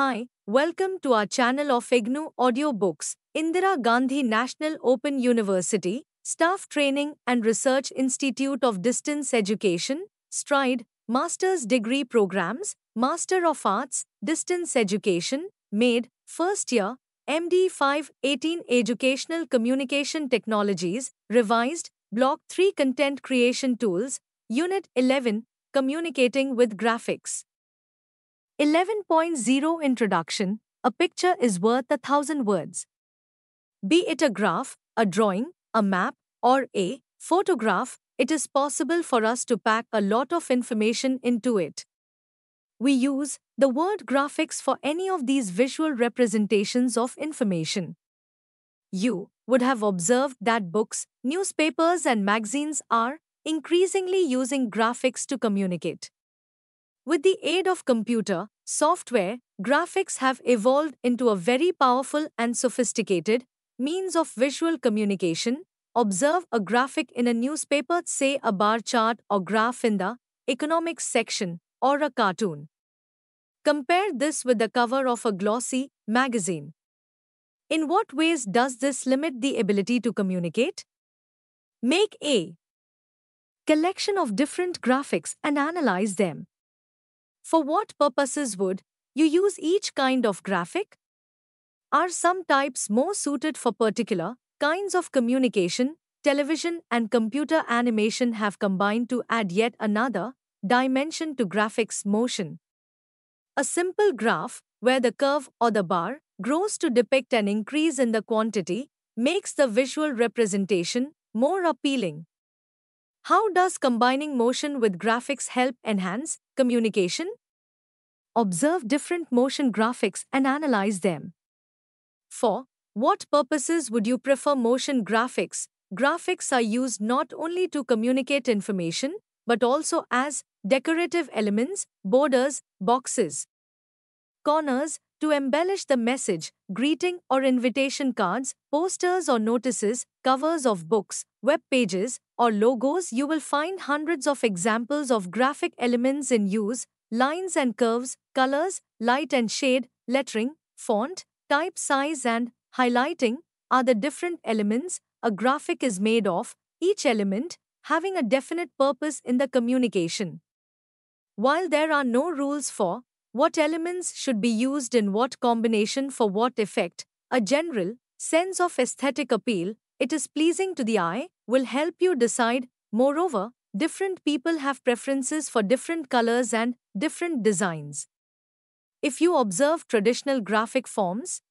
Hi, welcome to our channel of IGNU Audiobooks, Indira Gandhi National Open University, Staff Training and Research Institute of Distance Education, STRIDE, Master's Degree Programs, Master of Arts, Distance Education, MAID, First Year, MD 518 Educational Communication Technologies, Revised, Block 3 Content Creation Tools, Unit 11, Communicating with Graphics. 11.0 Introduction A picture is worth a thousand words. Be it a graph, a drawing, a map, or a photograph, it is possible for us to pack a lot of information into it. We use the word graphics for any of these visual representations of information. You would have observed that books, newspapers, and magazines are increasingly using graphics to communicate. With the aid of computer, software, graphics have evolved into a very powerful and sophisticated means of visual communication. Observe a graphic in a newspaper, say a bar chart or graph in the economics section, or a cartoon. Compare this with the cover of a glossy magazine. In what ways does this limit the ability to communicate? Make a collection of different graphics and analyze them. For what purposes would you use each kind of graphic? Are some types more suited for particular kinds of communication? Television and computer animation have combined to add yet another dimension to graphics motion. A simple graph, where the curve or the bar grows to depict an increase in the quantity, makes the visual representation more appealing. How does combining motion with graphics help enhance communication? Observe different motion graphics and analyze them. 4. What purposes would you prefer motion graphics? Graphics are used not only to communicate information, but also as decorative elements, borders, boxes, corners, to embellish the message, greeting or invitation cards, posters or notices, covers of books, web pages, or logos, you will find hundreds of examples of graphic elements in use lines and curves, colors, light and shade, lettering, font, type size, and highlighting are the different elements a graphic is made of, each element having a definite purpose in the communication. While there are no rules for what elements should be used in what combination for what effect, a general sense of aesthetic appeal it is pleasing to the eye, will help you decide. Moreover, different people have preferences for different colors and different designs. If you observe traditional graphic forms,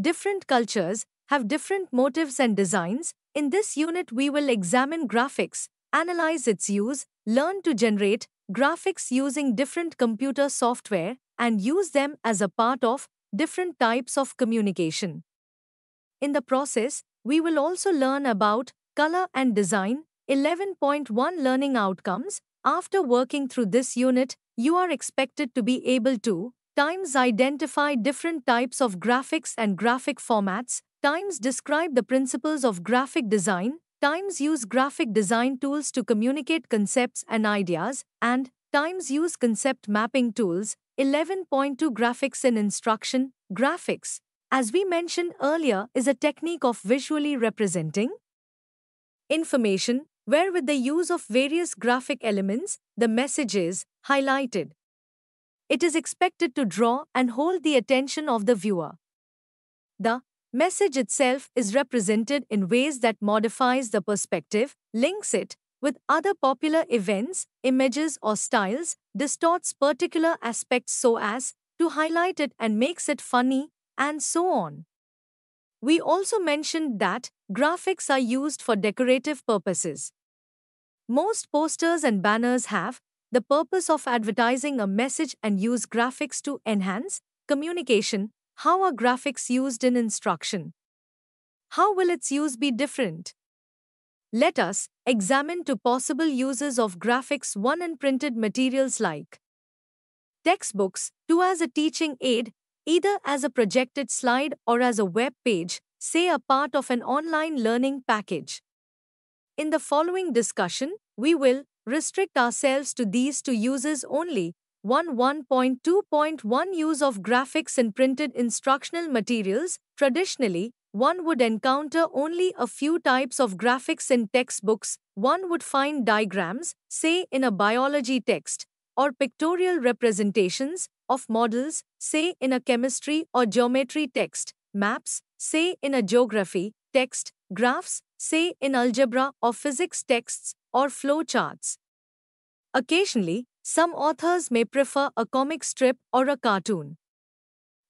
different cultures have different motives and designs. In this unit, we will examine graphics, analyze its use, learn to generate graphics using different computer software, and use them as a part of different types of communication. In the process, we will also learn about color and design 11.1 learning outcomes. After working through this unit, you are expected to be able to times identify different types of graphics and graphic formats, times describe the principles of graphic design, times use graphic design tools to communicate concepts and ideas, and times use concept mapping tools. 11.2 Graphics in Instruction Graphics as we mentioned earlier, is a technique of visually representing information where, with the use of various graphic elements, the message is highlighted. It is expected to draw and hold the attention of the viewer. The message itself is represented in ways that modifies the perspective, links it with other popular events, images, or styles, distorts particular aspects so as to highlight it and makes it funny, and so on. We also mentioned that graphics are used for decorative purposes. Most posters and banners have the purpose of advertising a message and use graphics to enhance communication. How are graphics used in instruction? How will its use be different? Let us examine two possible uses of graphics one in printed materials like textbooks, two as a teaching aid, either as a projected slide or as a web page, say a part of an online learning package. In the following discussion, we will restrict ourselves to these two uses only. 1 1.2.1 Use of graphics in printed instructional materials. Traditionally, one would encounter only a few types of graphics in textbooks. One would find diagrams, say in a biology text, or pictorial representations, of models, say in a chemistry or geometry text, maps, say in a geography text, graphs, say in algebra or physics texts, or flowcharts. Occasionally, some authors may prefer a comic strip or a cartoon.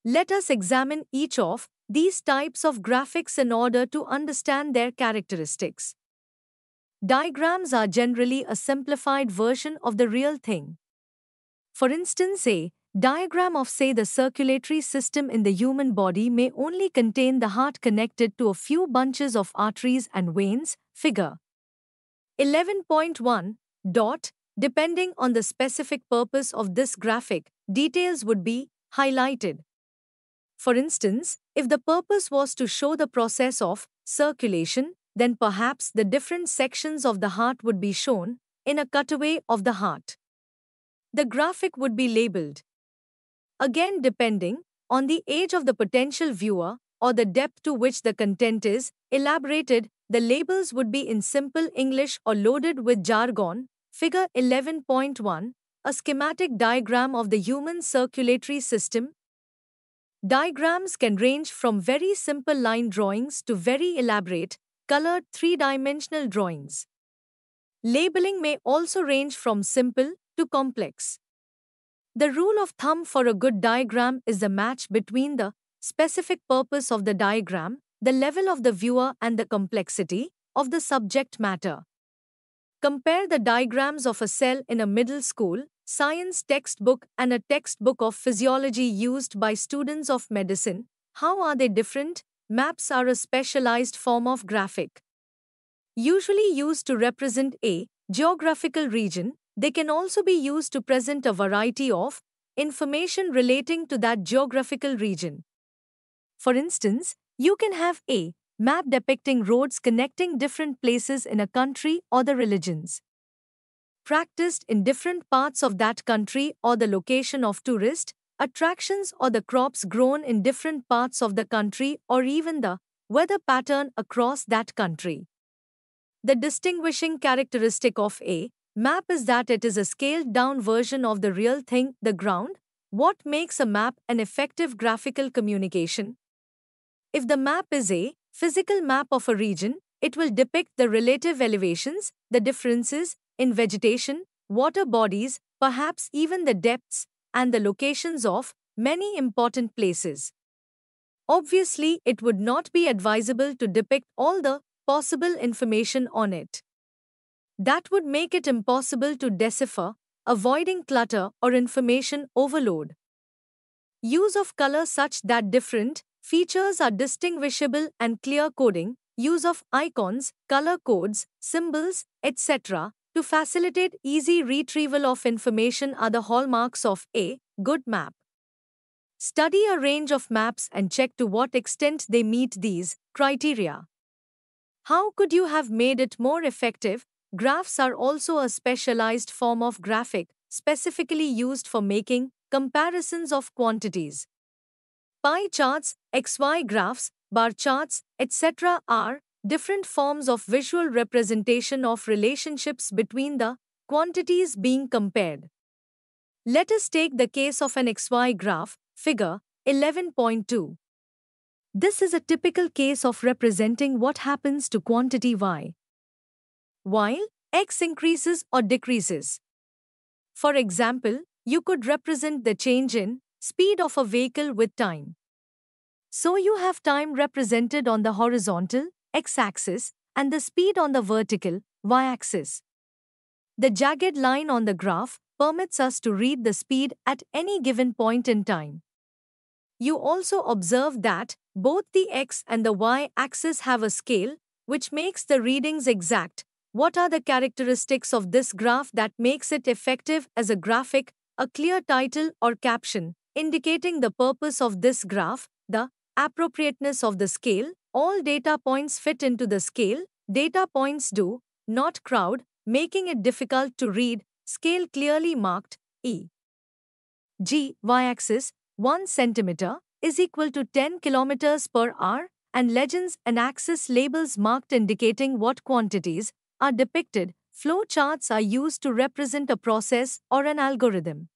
Let us examine each of these types of graphics in order to understand their characteristics. Diagrams are generally a simplified version of the real thing. For instance, a Diagram of say the circulatory system in the human body may only contain the heart connected to a few bunches of arteries and veins, figure 11.1. Dot, depending on the specific purpose of this graphic, details would be highlighted. For instance, if the purpose was to show the process of circulation, then perhaps the different sections of the heart would be shown in a cutaway of the heart. The graphic would be labeled again depending on the age of the potential viewer or the depth to which the content is elaborated, the labels would be in simple English or loaded with jargon. Figure 11.1 A schematic diagram of the human circulatory system. Diagrams can range from very simple line drawings to very elaborate, colored three dimensional drawings. Labeling may also range from simple to complex. The rule of thumb for a good diagram is the match between the specific purpose of the diagram, the level of the viewer, and the complexity of the subject matter. Compare the diagrams of a cell in a middle school, science textbook, and a textbook of physiology used by students of medicine. How are they different? Maps are a specialized form of graphic. Usually used to represent a geographical region, they can also be used to present a variety of information relating to that geographical region. For instance, you can have a map depicting roads connecting different places in a country or the religions practiced in different parts of that country or the location of tourist attractions or the crops grown in different parts of the country or even the weather pattern across that country. The distinguishing characteristic of a Map is that it is a scaled down version of the real thing, the ground. What makes a map an effective graphical communication? If the map is a physical map of a region, it will depict the relative elevations, the differences in vegetation, water bodies, perhaps even the depths and the locations of many important places. Obviously, it would not be advisable to depict all the possible information on it. That would make it impossible to decipher, avoiding clutter or information overload. Use of color such that different features are distinguishable and clear coding, use of icons, color codes, symbols, etc., to facilitate easy retrieval of information are the hallmarks of a good map. Study a range of maps and check to what extent they meet these criteria. How could you have made it more effective Graphs are also a specialized form of graphic, specifically used for making comparisons of quantities. Pie charts, XY graphs, bar charts, etc. are different forms of visual representation of relationships between the quantities being compared. Let us take the case of an XY graph, figure 11.2. This is a typical case of representing what happens to quantity y while x increases or decreases. For example, you could represent the change in speed of a vehicle with time. So you have time represented on the horizontal x axis and the speed on the vertical y axis. The jagged line on the graph permits us to read the speed at any given point in time. You also observe that both the x and the y axis have a scale, which makes the readings exact what are the characteristics of this graph that makes it effective as a graphic, a clear title or caption, indicating the purpose of this graph, the appropriateness of the scale, all data points fit into the scale, data points do, not crowd, making it difficult to read, scale clearly marked, E. G, y-axis, 1 cm, is equal to 10 km per hour, and legends and axis labels marked indicating what quantities, are depicted, flowcharts are used to represent a process or an algorithm.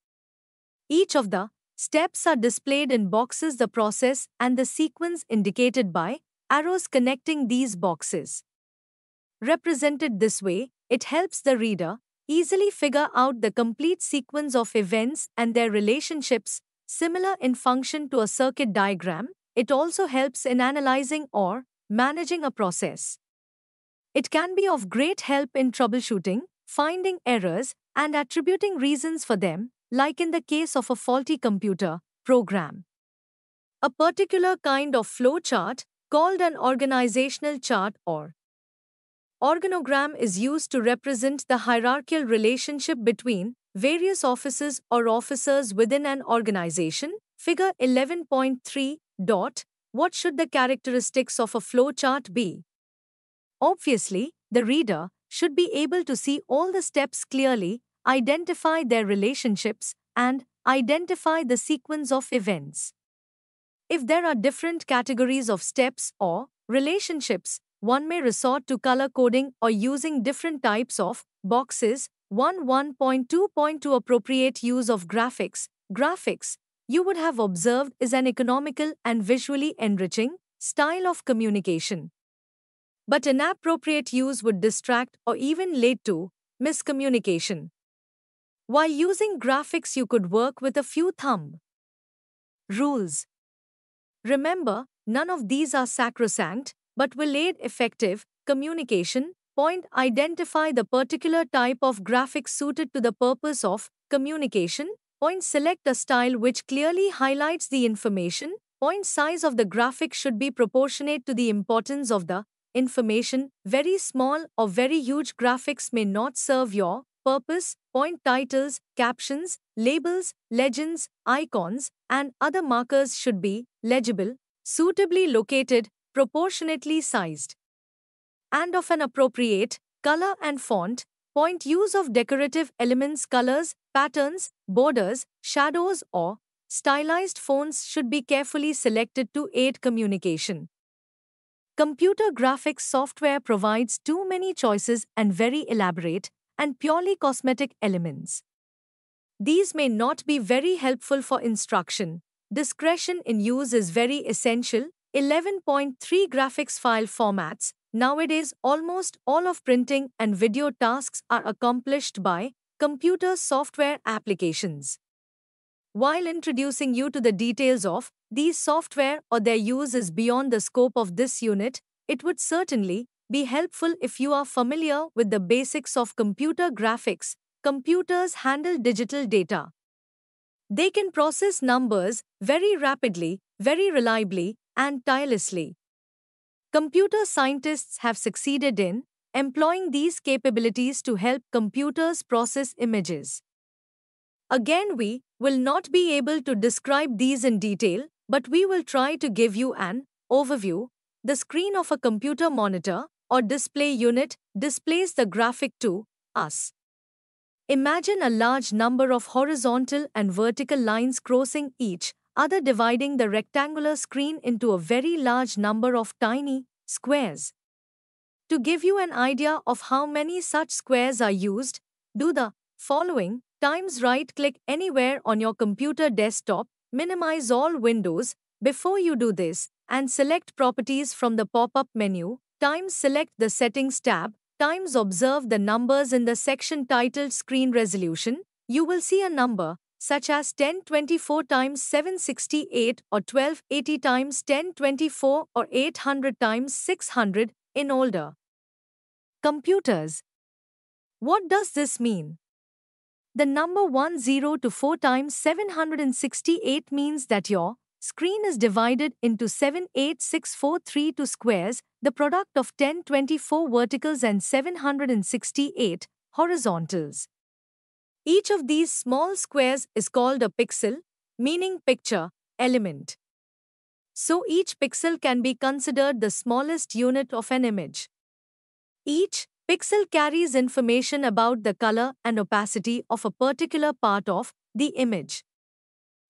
Each of the steps are displayed in boxes, the process and the sequence indicated by arrows connecting these boxes. Represented this way, it helps the reader easily figure out the complete sequence of events and their relationships, similar in function to a circuit diagram. It also helps in analyzing or managing a process. It can be of great help in troubleshooting, finding errors, and attributing reasons for them, like in the case of a faulty computer program. A particular kind of flowchart, called an organizational chart or organogram, is used to represent the hierarchical relationship between various offices or officers within an organization. Figure 11.3. Dot, what should the characteristics of a flowchart be? Obviously, the reader should be able to see all the steps clearly, identify their relationships, and identify the sequence of events. If there are different categories of steps or relationships, one may resort to color coding or using different types of boxes. 1 To Appropriate use of graphics. Graphics, you would have observed, is an economical and visually enriching style of communication but inappropriate use would distract or even lead to miscommunication. While using graphics, you could work with a few thumb rules. Remember, none of these are sacrosanct, but will aid effective communication. Point Identify the particular type of graphic suited to the purpose of communication. Point Select a style which clearly highlights the information. Point Size of the graphic should be proportionate to the importance of the information, very small or very huge graphics may not serve your purpose, point titles, captions, labels, legends, icons, and other markers should be legible, suitably located, proportionately sized, and of an appropriate color and font. Point use of decorative elements, colors, patterns, borders, shadows, or stylized fonts should be carefully selected to aid communication. Computer graphics software provides too many choices and very elaborate and purely cosmetic elements. These may not be very helpful for instruction. Discretion in use is very essential. 11.3 Graphics file formats. Nowadays, almost all of printing and video tasks are accomplished by computer software applications. While introducing you to the details of these software or their use is beyond the scope of this unit, it would certainly be helpful if you are familiar with the basics of computer graphics. Computers handle digital data. They can process numbers very rapidly, very reliably, and tirelessly. Computer scientists have succeeded in employing these capabilities to help computers process images. Again, we will not be able to describe these in detail, but we will try to give you an overview. The screen of a computer monitor or display unit displays the graphic to us. Imagine a large number of horizontal and vertical lines crossing each other, dividing the rectangular screen into a very large number of tiny squares. To give you an idea of how many such squares are used, do the following times right-click anywhere on your computer desktop, minimize all windows. Before you do this, and select Properties from the pop-up menu, times select the Settings tab, times observe the numbers in the section titled Screen Resolution, you will see a number, such as 1024 times 768 or 1280 times 1024 or 800 times 600 in older computers. What does this mean? The number 10 to 4 times 768 means that your screen is divided into 78642 squares, the product of 1024 verticals and 768 horizontals. Each of these small squares is called a pixel, meaning picture, element. So each pixel can be considered the smallest unit of an image. Each Pixel carries information about the color and opacity of a particular part of the image.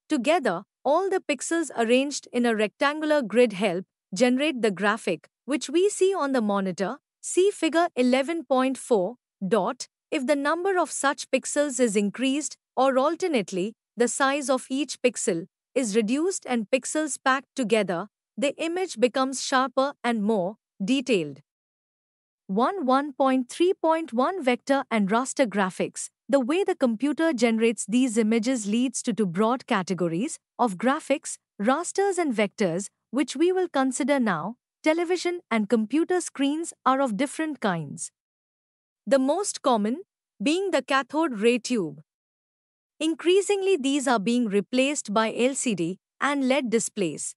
Together, all the pixels arranged in a rectangular grid help generate the graphic, which we see on the monitor. See figure 11.4. Dot, if the number of such pixels is increased, or alternately, the size of each pixel is reduced and pixels packed together, the image becomes sharper and more detailed. 1.1.3.1 1.3.1 vector and raster graphics. The way the computer generates these images leads to two broad categories of graphics, rasters, and vectors, which we will consider now. Television and computer screens are of different kinds. The most common being the cathode ray tube. Increasingly, these are being replaced by LCD and LED displays.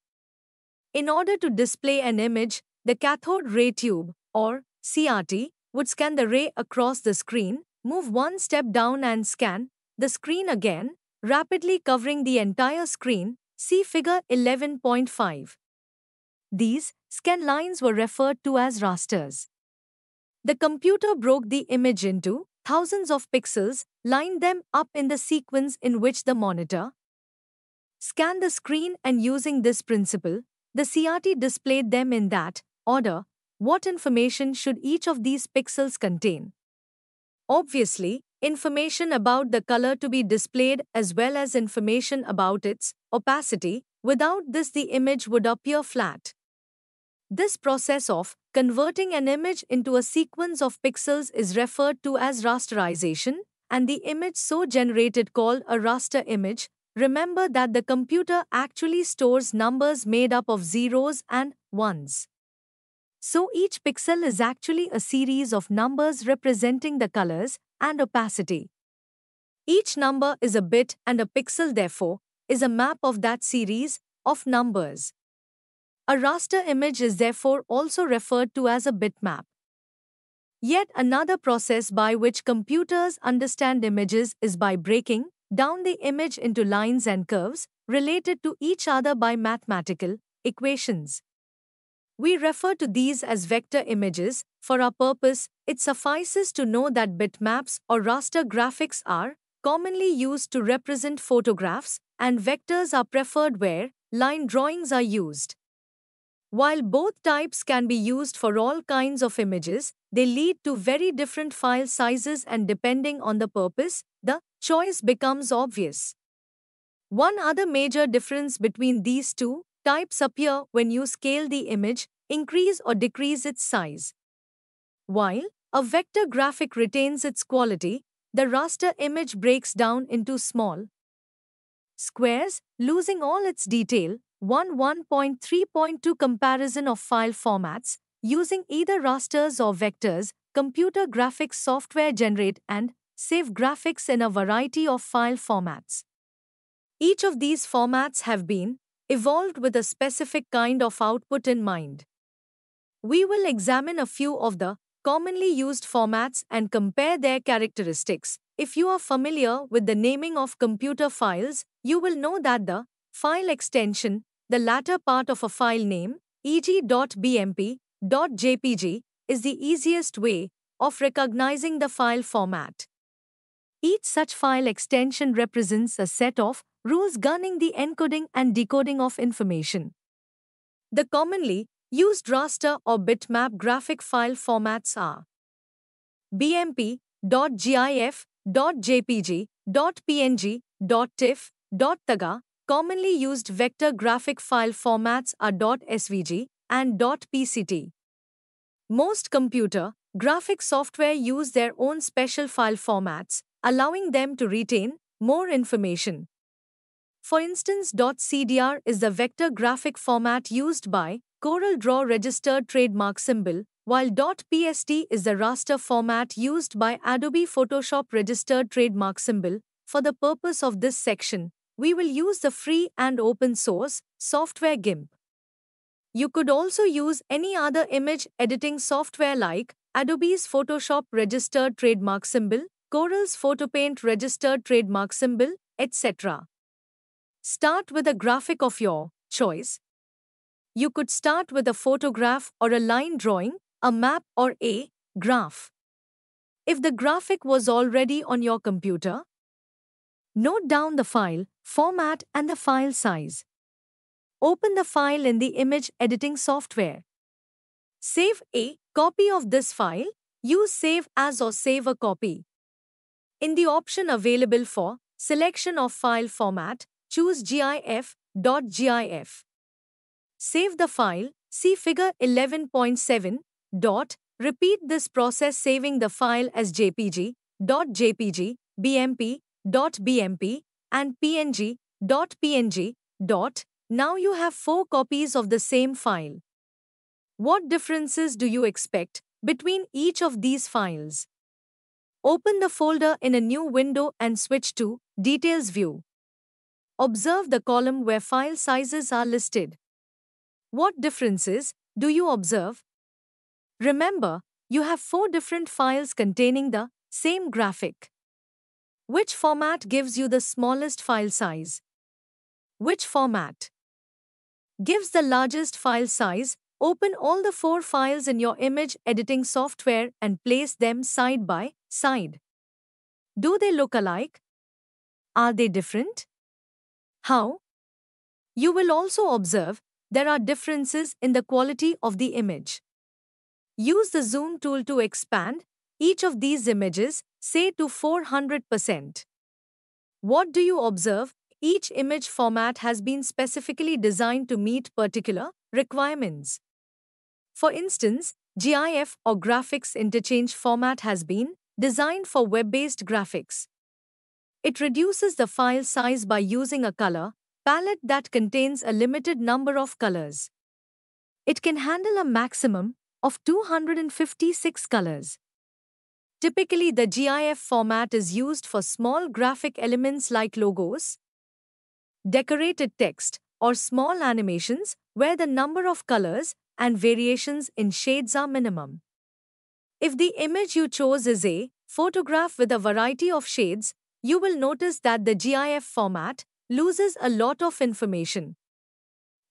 In order to display an image, the cathode ray tube, or CRT, would scan the ray across the screen, move one step down and scan the screen again, rapidly covering the entire screen, see figure 11.5. These scan lines were referred to as rasters. The computer broke the image into thousands of pixels, lined them up in the sequence in which the monitor scanned the screen and using this principle, the CRT displayed them in that order what information should each of these pixels contain? Obviously, information about the color to be displayed as well as information about its opacity, without this the image would appear flat. This process of converting an image into a sequence of pixels is referred to as rasterization, and the image so generated called a raster image. Remember that the computer actually stores numbers made up of zeros and ones. So each pixel is actually a series of numbers representing the colors and opacity. Each number is a bit and a pixel therefore is a map of that series of numbers. A raster image is therefore also referred to as a bitmap. Yet another process by which computers understand images is by breaking down the image into lines and curves related to each other by mathematical equations. We refer to these as vector images. For our purpose, it suffices to know that bitmaps or raster graphics are commonly used to represent photographs, and vectors are preferred where line drawings are used. While both types can be used for all kinds of images, they lead to very different file sizes and depending on the purpose, the choice becomes obvious. One other major difference between these two Types appear when you scale the image, increase or decrease its size. While a vector graphic retains its quality, the raster image breaks down into small squares, losing all its detail. 1 1.3.2 Comparison of file formats using either rasters or vectors, computer graphics software generate and save graphics in a variety of file formats. Each of these formats have been evolved with a specific kind of output in mind. We will examine a few of the commonly used formats and compare their characteristics. If you are familiar with the naming of computer files, you will know that the file extension, the latter part of a file name, e.g. .bmp, .jpg, is the easiest way of recognizing the file format. Each such file extension represents a set of rules governing the encoding and decoding of information. The commonly used raster or bitmap graphic file formats are BMP, .gif, .jpg, .png, .tiff, .taga. Commonly used vector graphic file formats are .svg and .pct. Most computer graphic software use their own special file formats, allowing them to retain more information. For instance, .cdr is the vector graphic format used by CorelDRAW registered trademark symbol, while .pst is the raster format used by Adobe Photoshop registered trademark symbol. For the purpose of this section, we will use the free and open source software GIMP. You could also use any other image editing software like Adobe's Photoshop registered trademark symbol, Corel's PhotoPaint registered trademark symbol, etc. Start with a graphic of your choice. You could start with a photograph or a line drawing, a map or a graph. If the graphic was already on your computer, note down the file, format and the file size. Open the file in the image editing software. Save a copy of this file, use Save As or Save a Copy. In the option available for Selection of File Format, choose gif.gif. Save the file, see figure 11.7. Dot, repeat this process saving the file as jpg, .jpg, bmp, .bmp, and png, .png, dot. Now you have four copies of the same file. What differences do you expect between each of these files? Open the folder in a new window and switch to Details view. Observe the column where file sizes are listed. What differences do you observe? Remember, you have four different files containing the same graphic. Which format gives you the smallest file size? Which format gives the largest file size? Open all the four files in your image editing software and place them side by side. Do they look alike? Are they different? How? You will also observe there are differences in the quality of the image. Use the zoom tool to expand each of these images, say to 400%. What do you observe? Each image format has been specifically designed to meet particular requirements. For instance, GIF or graphics interchange format has been designed for web-based graphics. It reduces the file size by using a color palette that contains a limited number of colors. It can handle a maximum of 256 colors. Typically, the GIF format is used for small graphic elements like logos, decorated text, or small animations where the number of colors and variations in shades are minimum. If the image you chose is a photograph with a variety of shades, you will notice that the GIF format loses a lot of information.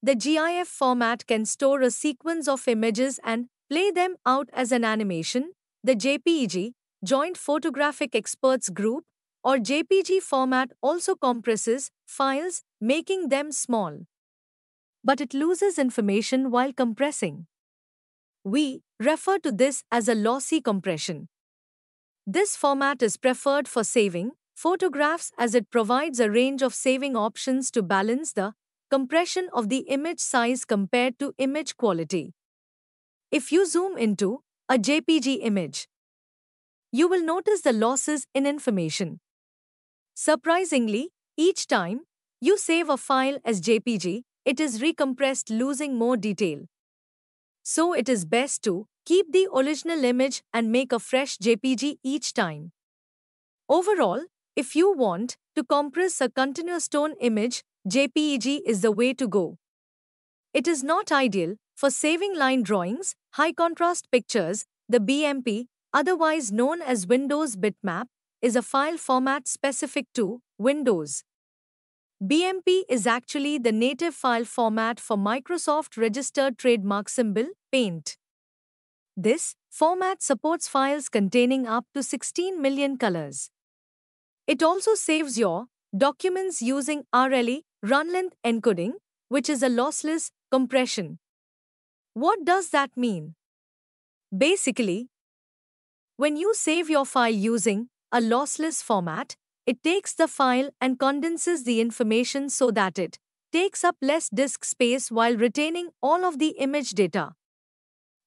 The GIF format can store a sequence of images and play them out as an animation. The JPEG, Joint Photographic Experts Group, or JPG format also compresses files, making them small. But it loses information while compressing. We refer to this as a lossy compression. This format is preferred for saving, photographs as it provides a range of saving options to balance the compression of the image size compared to image quality. If you zoom into a JPG image, you will notice the losses in information. Surprisingly, each time you save a file as JPG, it is recompressed, losing more detail. So, it is best to keep the original image and make a fresh JPG each time. Overall, if you want to compress a continuous tone image, JPEG is the way to go. It is not ideal for saving line drawings, high contrast pictures, the BMP, otherwise known as Windows bitmap, is a file format specific to Windows. BMP is actually the native file format for Microsoft registered trademark symbol, Paint. This format supports files containing up to 16 million colors. It also saves your documents using RLE run length encoding, which is a lossless compression. What does that mean? Basically, when you save your file using a lossless format, it takes the file and condenses the information so that it takes up less disk space while retaining all of the image data.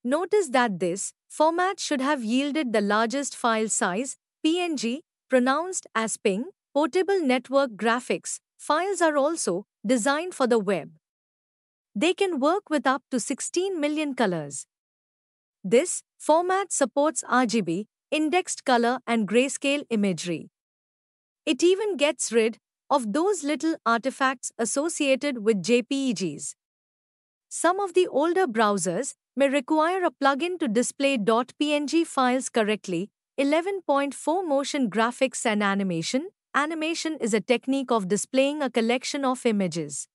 Notice that this format should have yielded the largest file size, PNG, pronounced as ping, portable network graphics files are also designed for the web. They can work with up to 16 million colors. This format supports RGB, indexed color, and grayscale imagery. It even gets rid of those little artifacts associated with JPEGs. Some of the older browsers may require a plugin to display .png files correctly, 11.4 Motion Graphics and Animation Animation is a technique of displaying a collection of images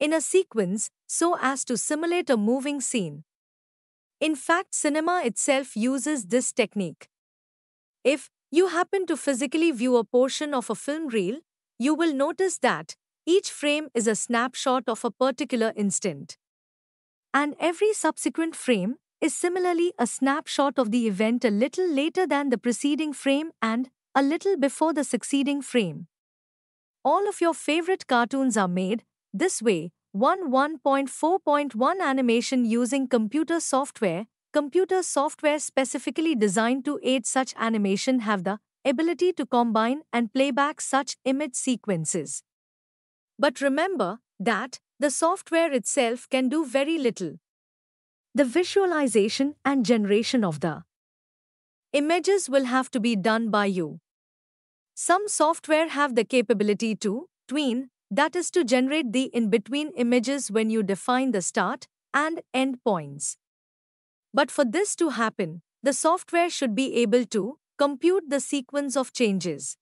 in a sequence so as to simulate a moving scene. In fact, cinema itself uses this technique. If you happen to physically view a portion of a film reel, you will notice that each frame is a snapshot of a particular instant. And every subsequent frame is similarly a snapshot of the event a little later than the preceding frame and a little before the succeeding frame. All of your favorite cartoons are made this way. One 1.4.1 animation using computer software. Computer software specifically designed to aid such animation have the ability to combine and playback such image sequences. But remember that the software itself can do very little the visualization and generation of the images will have to be done by you. Some software have the capability to tween, that is to generate the in-between images when you define the start and end points. But for this to happen, the software should be able to compute the sequence of changes.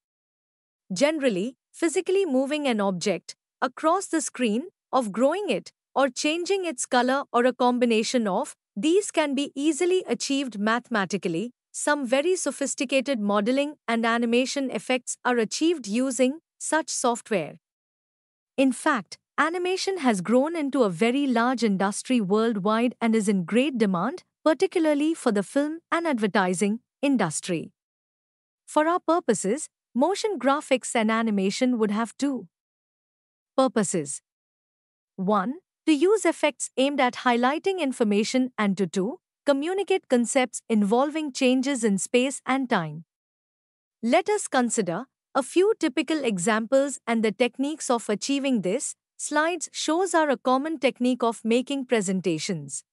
Generally, physically moving an object across the screen of growing it or changing its color or a combination of, these can be easily achieved mathematically. Some very sophisticated modeling and animation effects are achieved using such software. In fact, animation has grown into a very large industry worldwide and is in great demand, particularly for the film and advertising industry. For our purposes, motion graphics and animation would have two purposes. 1 to use effects aimed at highlighting information and to 2. Communicate concepts involving changes in space and time. Let us consider a few typical examples and the techniques of achieving this. Slides shows are a common technique of making presentations.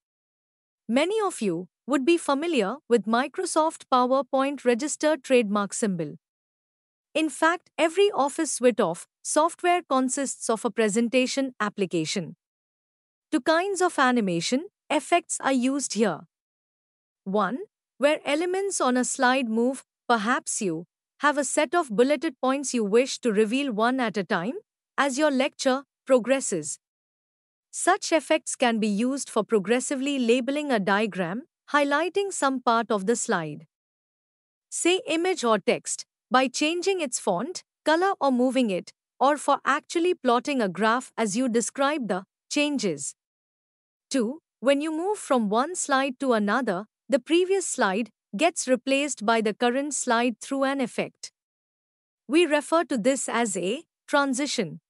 Many of you would be familiar with Microsoft PowerPoint registered trademark symbol. In fact, every Office suite of software consists of a presentation application. Two kinds of animation effects are used here. 1. Where elements on a slide move, perhaps you have a set of bulleted points you wish to reveal one at a time as your lecture progresses. Such effects can be used for progressively labeling a diagram, highlighting some part of the slide. Say image or text by changing its font, color, or moving it, or for actually plotting a graph as you describe the changes. 2. When you move from one slide to another, the previous slide gets replaced by the current slide through an effect. We refer to this as a transition.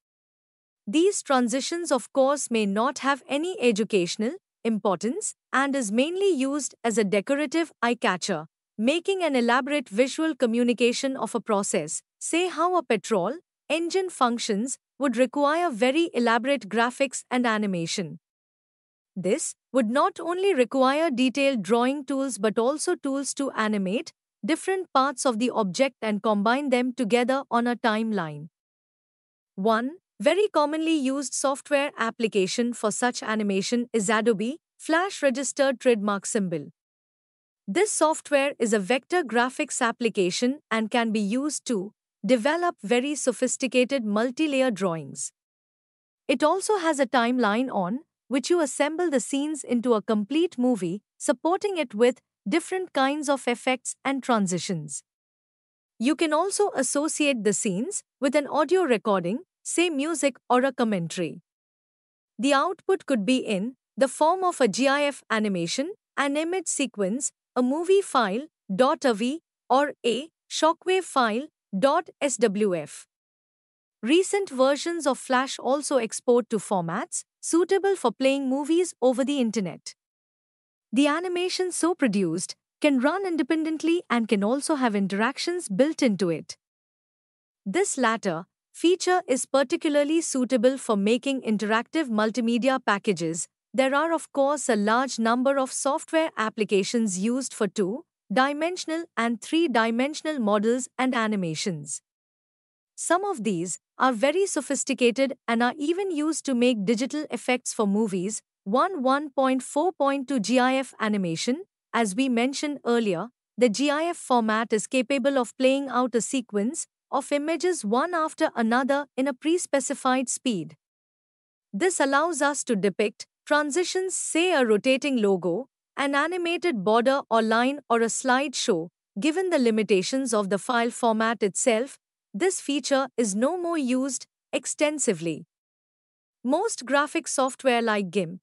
These transitions, of course, may not have any educational importance and is mainly used as a decorative eye catcher, making an elaborate visual communication of a process, say how a petrol engine functions, would require very elaborate graphics and animation. This would not only require detailed drawing tools but also tools to animate different parts of the object and combine them together on a timeline. 1. Very commonly used software application for such animation is Adobe Flash Registered Trademark Symbol. This software is a vector graphics application and can be used to develop very sophisticated multi layer drawings. It also has a timeline on which you assemble the scenes into a complete movie, supporting it with different kinds of effects and transitions. You can also associate the scenes with an audio recording, say music or a commentary. The output could be in the form of a GIF animation, an image sequence, a movie file, .avi, or a shockwave file, .swf. Recent versions of Flash also export to formats suitable for playing movies over the internet. The animation so produced can run independently and can also have interactions built into it. This latter feature is particularly suitable for making interactive multimedia packages. There are, of course, a large number of software applications used for two dimensional and three dimensional models and animations. Some of these are very sophisticated and are even used to make digital effects for movies. 1 1.4.2 GIF animation, as we mentioned earlier, the GIF format is capable of playing out a sequence of images one after another in a pre specified speed. This allows us to depict transitions, say a rotating logo, an animated border or line, or a slideshow, given the limitations of the file format itself, this feature is no more used extensively. Most graphic software like GIMP,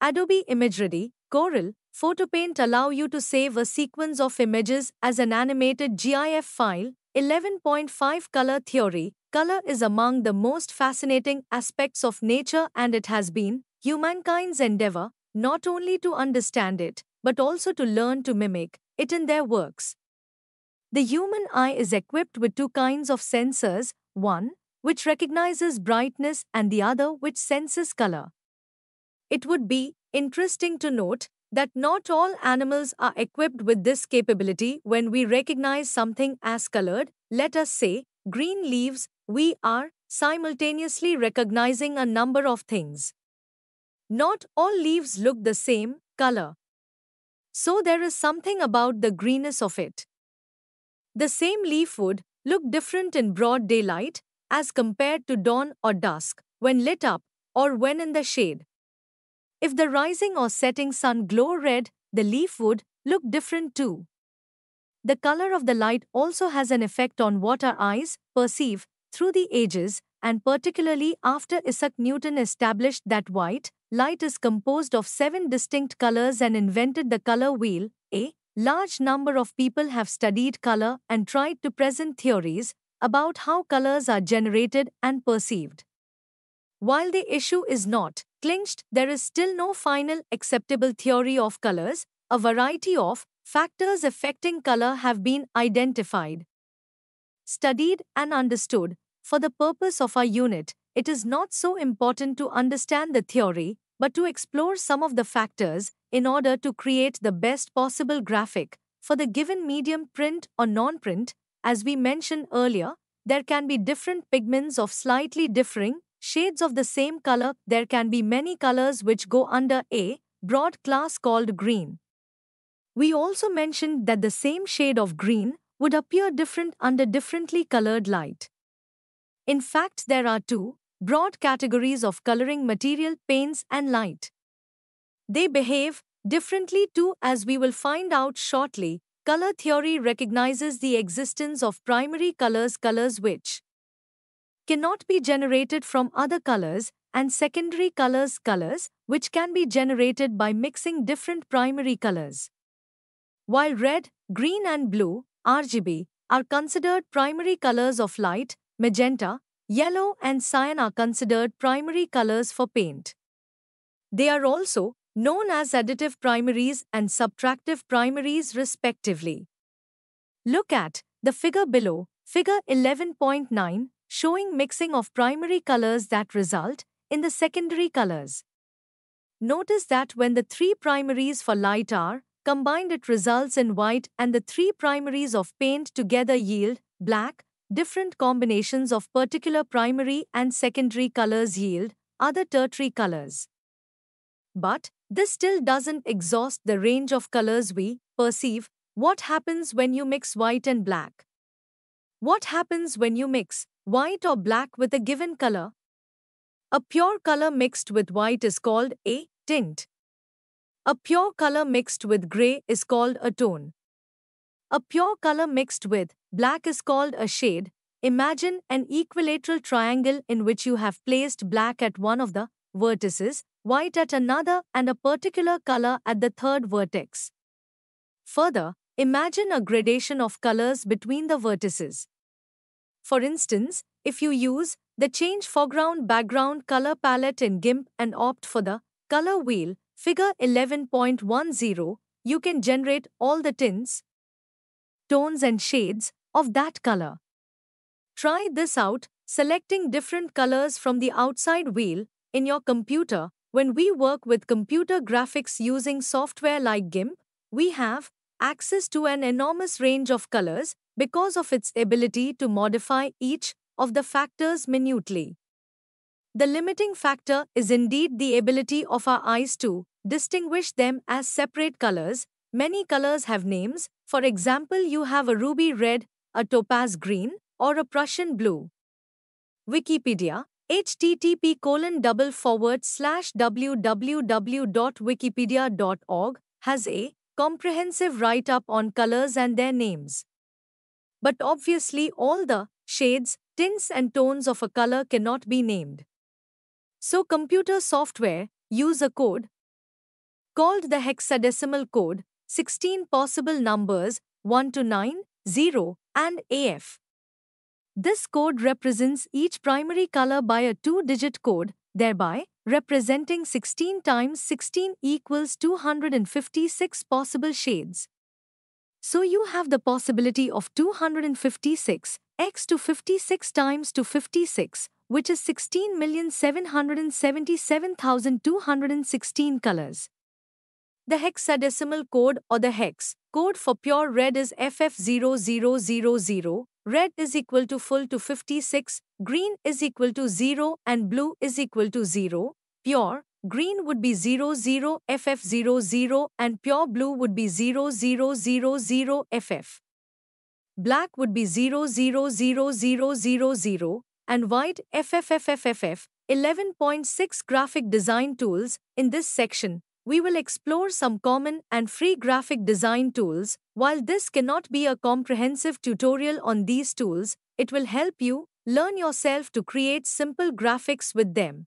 Adobe ImageReady, Corel, PhotoPaint allow you to save a sequence of images as an animated GIF file. 11.5 Color Theory Color is among the most fascinating aspects of nature, and it has been humankind's endeavor not only to understand it, but also to learn to mimic it in their works. The human eye is equipped with two kinds of sensors, one, which recognizes brightness and the other which senses color. It would be interesting to note that not all animals are equipped with this capability when we recognize something as colored, let us say, green leaves, we are simultaneously recognizing a number of things. Not all leaves look the same color. So there is something about the greenness of it. The same leaf would look different in broad daylight as compared to dawn or dusk, when lit up or when in the shade. If the rising or setting sun glow red, the leaf would look different too. The color of the light also has an effect on what our eyes perceive through the ages, and particularly after Isaac Newton established that white light is composed of seven distinct colors and invented the color wheel, a large number of people have studied color and tried to present theories about how colors are generated and perceived. While the issue is not clinched, there is still no final acceptable theory of colors. A variety of factors affecting color have been identified, studied, and understood. For the purpose of our unit, it is not so important to understand the theory, but to explore some of the factors in order to create the best possible graphic for the given medium print or non-print, as we mentioned earlier, there can be different pigments of slightly differing shades of the same color. There can be many colors which go under a broad class called green. We also mentioned that the same shade of green would appear different under differently colored light. In fact, there are two broad categories of coloring material paints and light. They behave differently too, as we will find out shortly. Color theory recognizes the existence of primary colors, colors which cannot be generated from other colors, and secondary colors, colors which can be generated by mixing different primary colors. While red, green, and blue RGB, are considered primary colors of light, magenta, yellow, and cyan are considered primary colors for paint. They are also known as additive primaries and subtractive primaries respectively. Look at the figure below, figure 11.9, showing mixing of primary colors that result in the secondary colors. Notice that when the three primaries for light are combined it results in white and the three primaries of paint together yield black, different combinations of particular primary and secondary colors yield other tertiary colors. But, this still doesn't exhaust the range of colors we perceive. What happens when you mix white and black? What happens when you mix white or black with a given color? A pure color mixed with white is called a tint. A pure color mixed with gray is called a tone. A pure color mixed with black is called a shade. Imagine an equilateral triangle in which you have placed black at one of the vertices white at another and a particular color at the third vertex. Further, imagine a gradation of colors between the vertices. For instance, if you use the Change Foreground Background Color Palette in GIMP and opt for the Color Wheel, Figure 11.10, you can generate all the tints, tones and shades of that color. Try this out, selecting different colors from the outside wheel in your computer when we work with computer graphics using software like GIMP, we have access to an enormous range of colors because of its ability to modify each of the factors minutely. The limiting factor is indeed the ability of our eyes to distinguish them as separate colors. Many colors have names, for example, you have a ruby red, a topaz green, or a Prussian blue. Wikipedia, http colon double forward slash www.wikipedia.org has a comprehensive write up on colors and their names. But obviously, all the shades, tints, and tones of a color cannot be named. So, computer software use a code called the hexadecimal code, 16 possible numbers 1 to 9, 0, and AF. This code represents each primary color by a two-digit code, thereby representing 16 times 16 equals 256 possible shades. So you have the possibility of 256, x to 56 times to 56, which is 16,777,216 colors. The hexadecimal code or the hex code for pure red is FF0000 red is equal to full to 56, green is equal to 0 and blue is equal to 0. Pure green would be 0 0 FF 0 0 and pure blue would be 0 0 0 FF. Black would be 0 0 0 0 0 and white FFFFFF 11.6 graphic design tools in this section we will explore some common and free graphic design tools. While this cannot be a comprehensive tutorial on these tools, it will help you learn yourself to create simple graphics with them.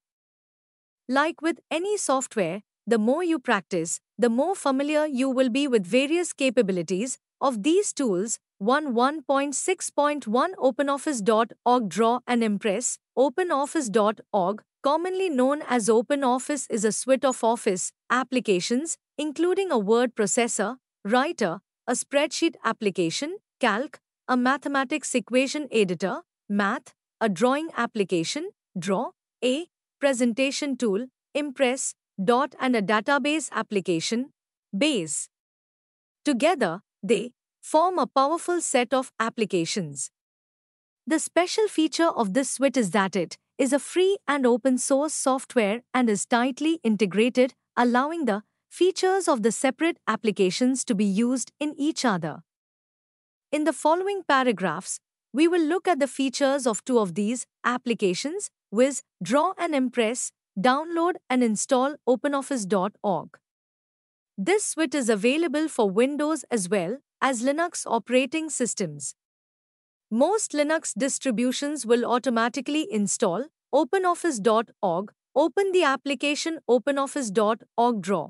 Like with any software, the more you practice, the more familiar you will be with various capabilities of these tools. One, one point six point one OpenOffice.org Draw and Impress, OpenOffice.org commonly known as OpenOffice, is a suite of Office applications, including a word processor, writer, a spreadsheet application, calc, a mathematics equation editor, math, a drawing application, draw, a presentation tool, impress, dot and a database application, base. Together, they form a powerful set of applications. The special feature of this suite is that it is a free and open source software and is tightly integrated, allowing the features of the separate applications to be used in each other. In the following paragraphs, we will look at the features of two of these applications, viz. Draw and Impress, download and install OpenOffice.org. This suite is available for Windows as well as Linux operating systems. Most Linux distributions will automatically install OpenOffice.org, open the application OpenOffice.org draw.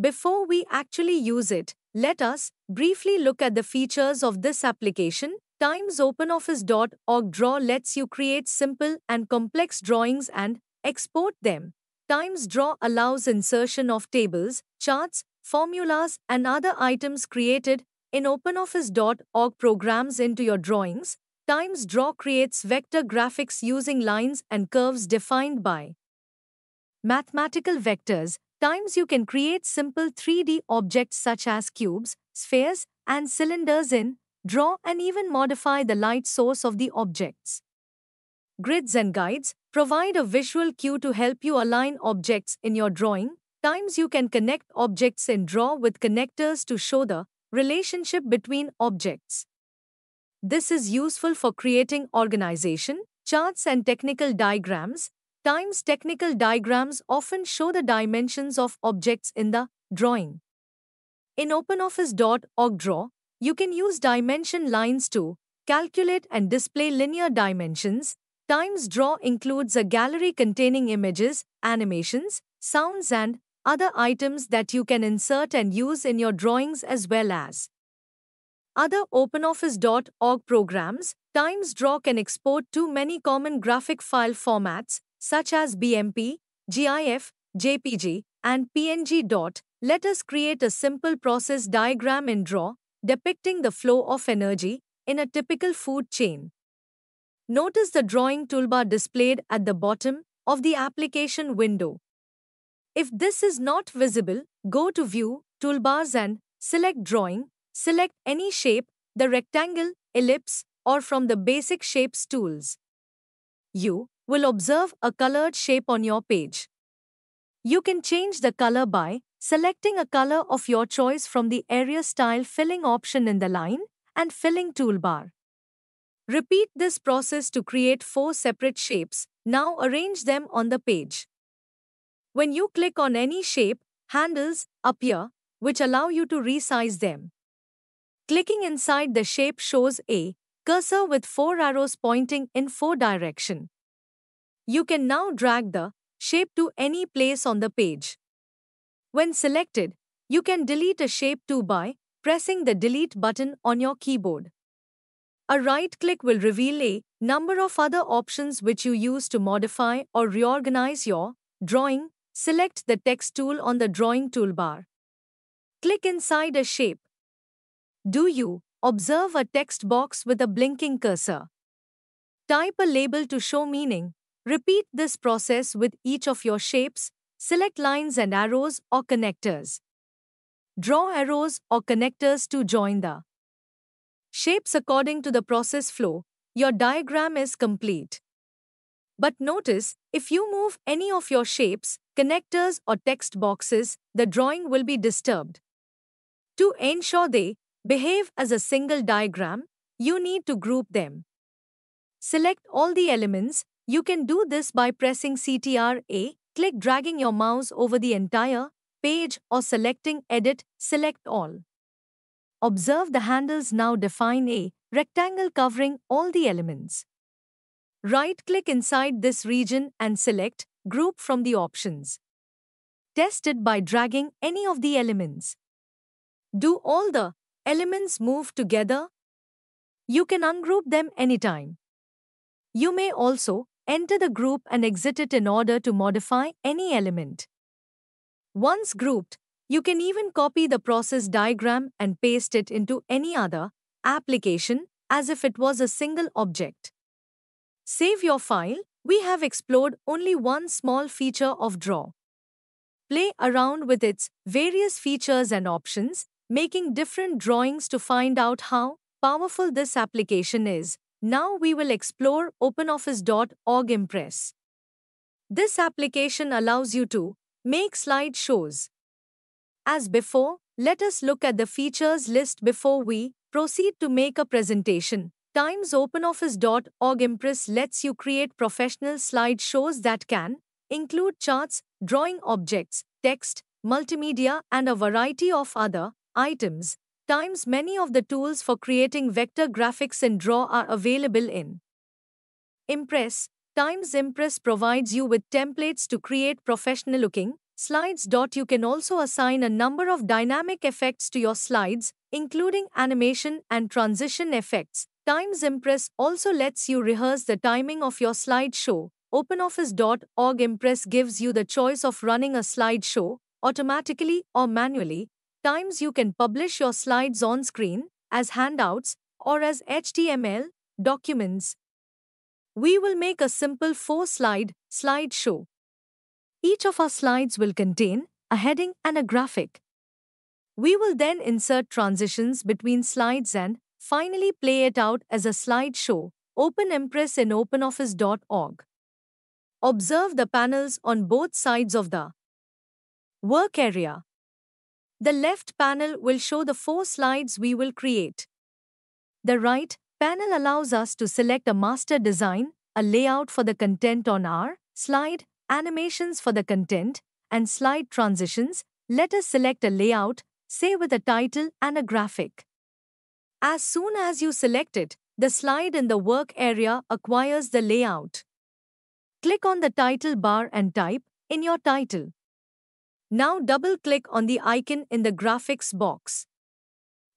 Before we actually use it, let us briefly look at the features of this application. Times OpenOffice.org draw lets you create simple and complex drawings and export them. Times Draw allows insertion of tables, charts, formulas, and other items created in OpenOffice.org programs into your drawings, Times Draw creates vector graphics using lines and curves defined by mathematical vectors. Times you can create simple 3D objects such as cubes, spheres, and cylinders in, draw, and even modify the light source of the objects. Grids and guides provide a visual cue to help you align objects in your drawing. Times you can connect objects in Draw with connectors to show the Relationship between objects. This is useful for creating organization, charts and technical diagrams. Times technical diagrams often show the dimensions of objects in the drawing. In OpenOffice.org Draw, you can use dimension lines to calculate and display linear dimensions. Times Draw includes a gallery containing images, animations, sounds and other items that you can insert and use in your drawings as well as other OpenOffice.org programs, TimesDraw can export to many common graphic file formats such as BMP, GIF, JPG, and PNG. Let us create a simple process diagram in Draw depicting the flow of energy in a typical food chain. Notice the drawing toolbar displayed at the bottom of the application window. If this is not visible, go to View, Toolbars and select Drawing. Select any shape, the rectangle, ellipse, or from the Basic Shapes tools. You will observe a colored shape on your page. You can change the color by selecting a color of your choice from the Area Style Filling option in the line and Filling toolbar. Repeat this process to create four separate shapes. Now arrange them on the page. When you click on any shape, handles appear, which allow you to resize them. Clicking inside the shape shows a cursor with four arrows pointing in four direction. You can now drag the shape to any place on the page. When selected, you can delete a shape too by pressing the delete button on your keyboard. A right click will reveal a number of other options which you use to modify or reorganize your drawing Select the text tool on the drawing toolbar. Click inside a shape. Do you observe a text box with a blinking cursor? Type a label to show meaning. Repeat this process with each of your shapes. Select lines and arrows or connectors. Draw arrows or connectors to join the shapes according to the process flow. Your diagram is complete. But notice, if you move any of your shapes, connectors or text boxes, the drawing will be disturbed. To ensure they behave as a single diagram, you need to group them. Select all the elements, you can do this by pressing CTR A, click dragging your mouse over the entire page or selecting Edit, select all. Observe the handles now define a rectangle covering all the elements. Right-click inside this region and select Group from the options. Test it by dragging any of the elements. Do all the elements move together? You can ungroup them anytime. You may also enter the group and exit it in order to modify any element. Once grouped, you can even copy the process diagram and paste it into any other application as if it was a single object. Save your file we have explored only one small feature of Draw. Play around with its various features and options, making different drawings to find out how powerful this application is. Now we will explore OpenOffice.org Impress. This application allows you to make slideshows. As before, let us look at the features list before we proceed to make a presentation. Times OpenOffice.org Impress lets you create professional slideshows that can include charts, drawing objects, text, multimedia, and a variety of other items. Times many of the tools for creating vector graphics in Draw are available in Impress. Times Impress provides you with templates to create professional looking slides. You can also assign a number of dynamic effects to your slides, including animation and transition effects. Times Impress also lets you rehearse the timing of your slideshow. OpenOffice.org Impress gives you the choice of running a slideshow, automatically or manually. Times you can publish your slides on screen, as handouts, or as HTML documents. We will make a simple four slide slideshow. Each of our slides will contain a heading and a graphic. We will then insert transitions between slides and Finally, play it out as a slideshow, open Empress in openoffice.org. Observe the panels on both sides of the work area. The left panel will show the four slides we will create. The right panel allows us to select a master design, a layout for the content on our slide, animations for the content, and slide transitions. Let us select a layout, say with a title and a graphic. As soon as you select it, the slide in the work area acquires the layout. Click on the title bar and type in your title. Now double-click on the icon in the graphics box.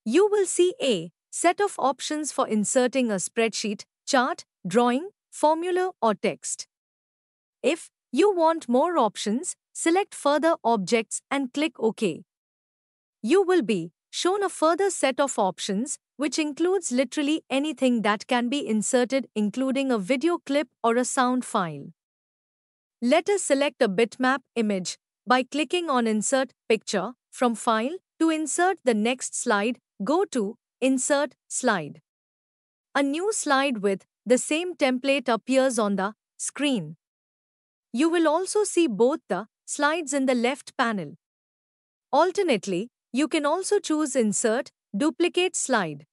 You will see a set of options for inserting a spreadsheet, chart, drawing, formula or text. If you want more options, select further objects and click OK. You will be shown a further set of options which includes literally anything that can be inserted including a video clip or a sound file. Let us select a bitmap image by clicking on Insert Picture from File to insert the next slide, go to Insert Slide. A new slide with the same template appears on the screen. You will also see both the slides in the left panel. Alternately, you can also choose Insert Duplicate slide.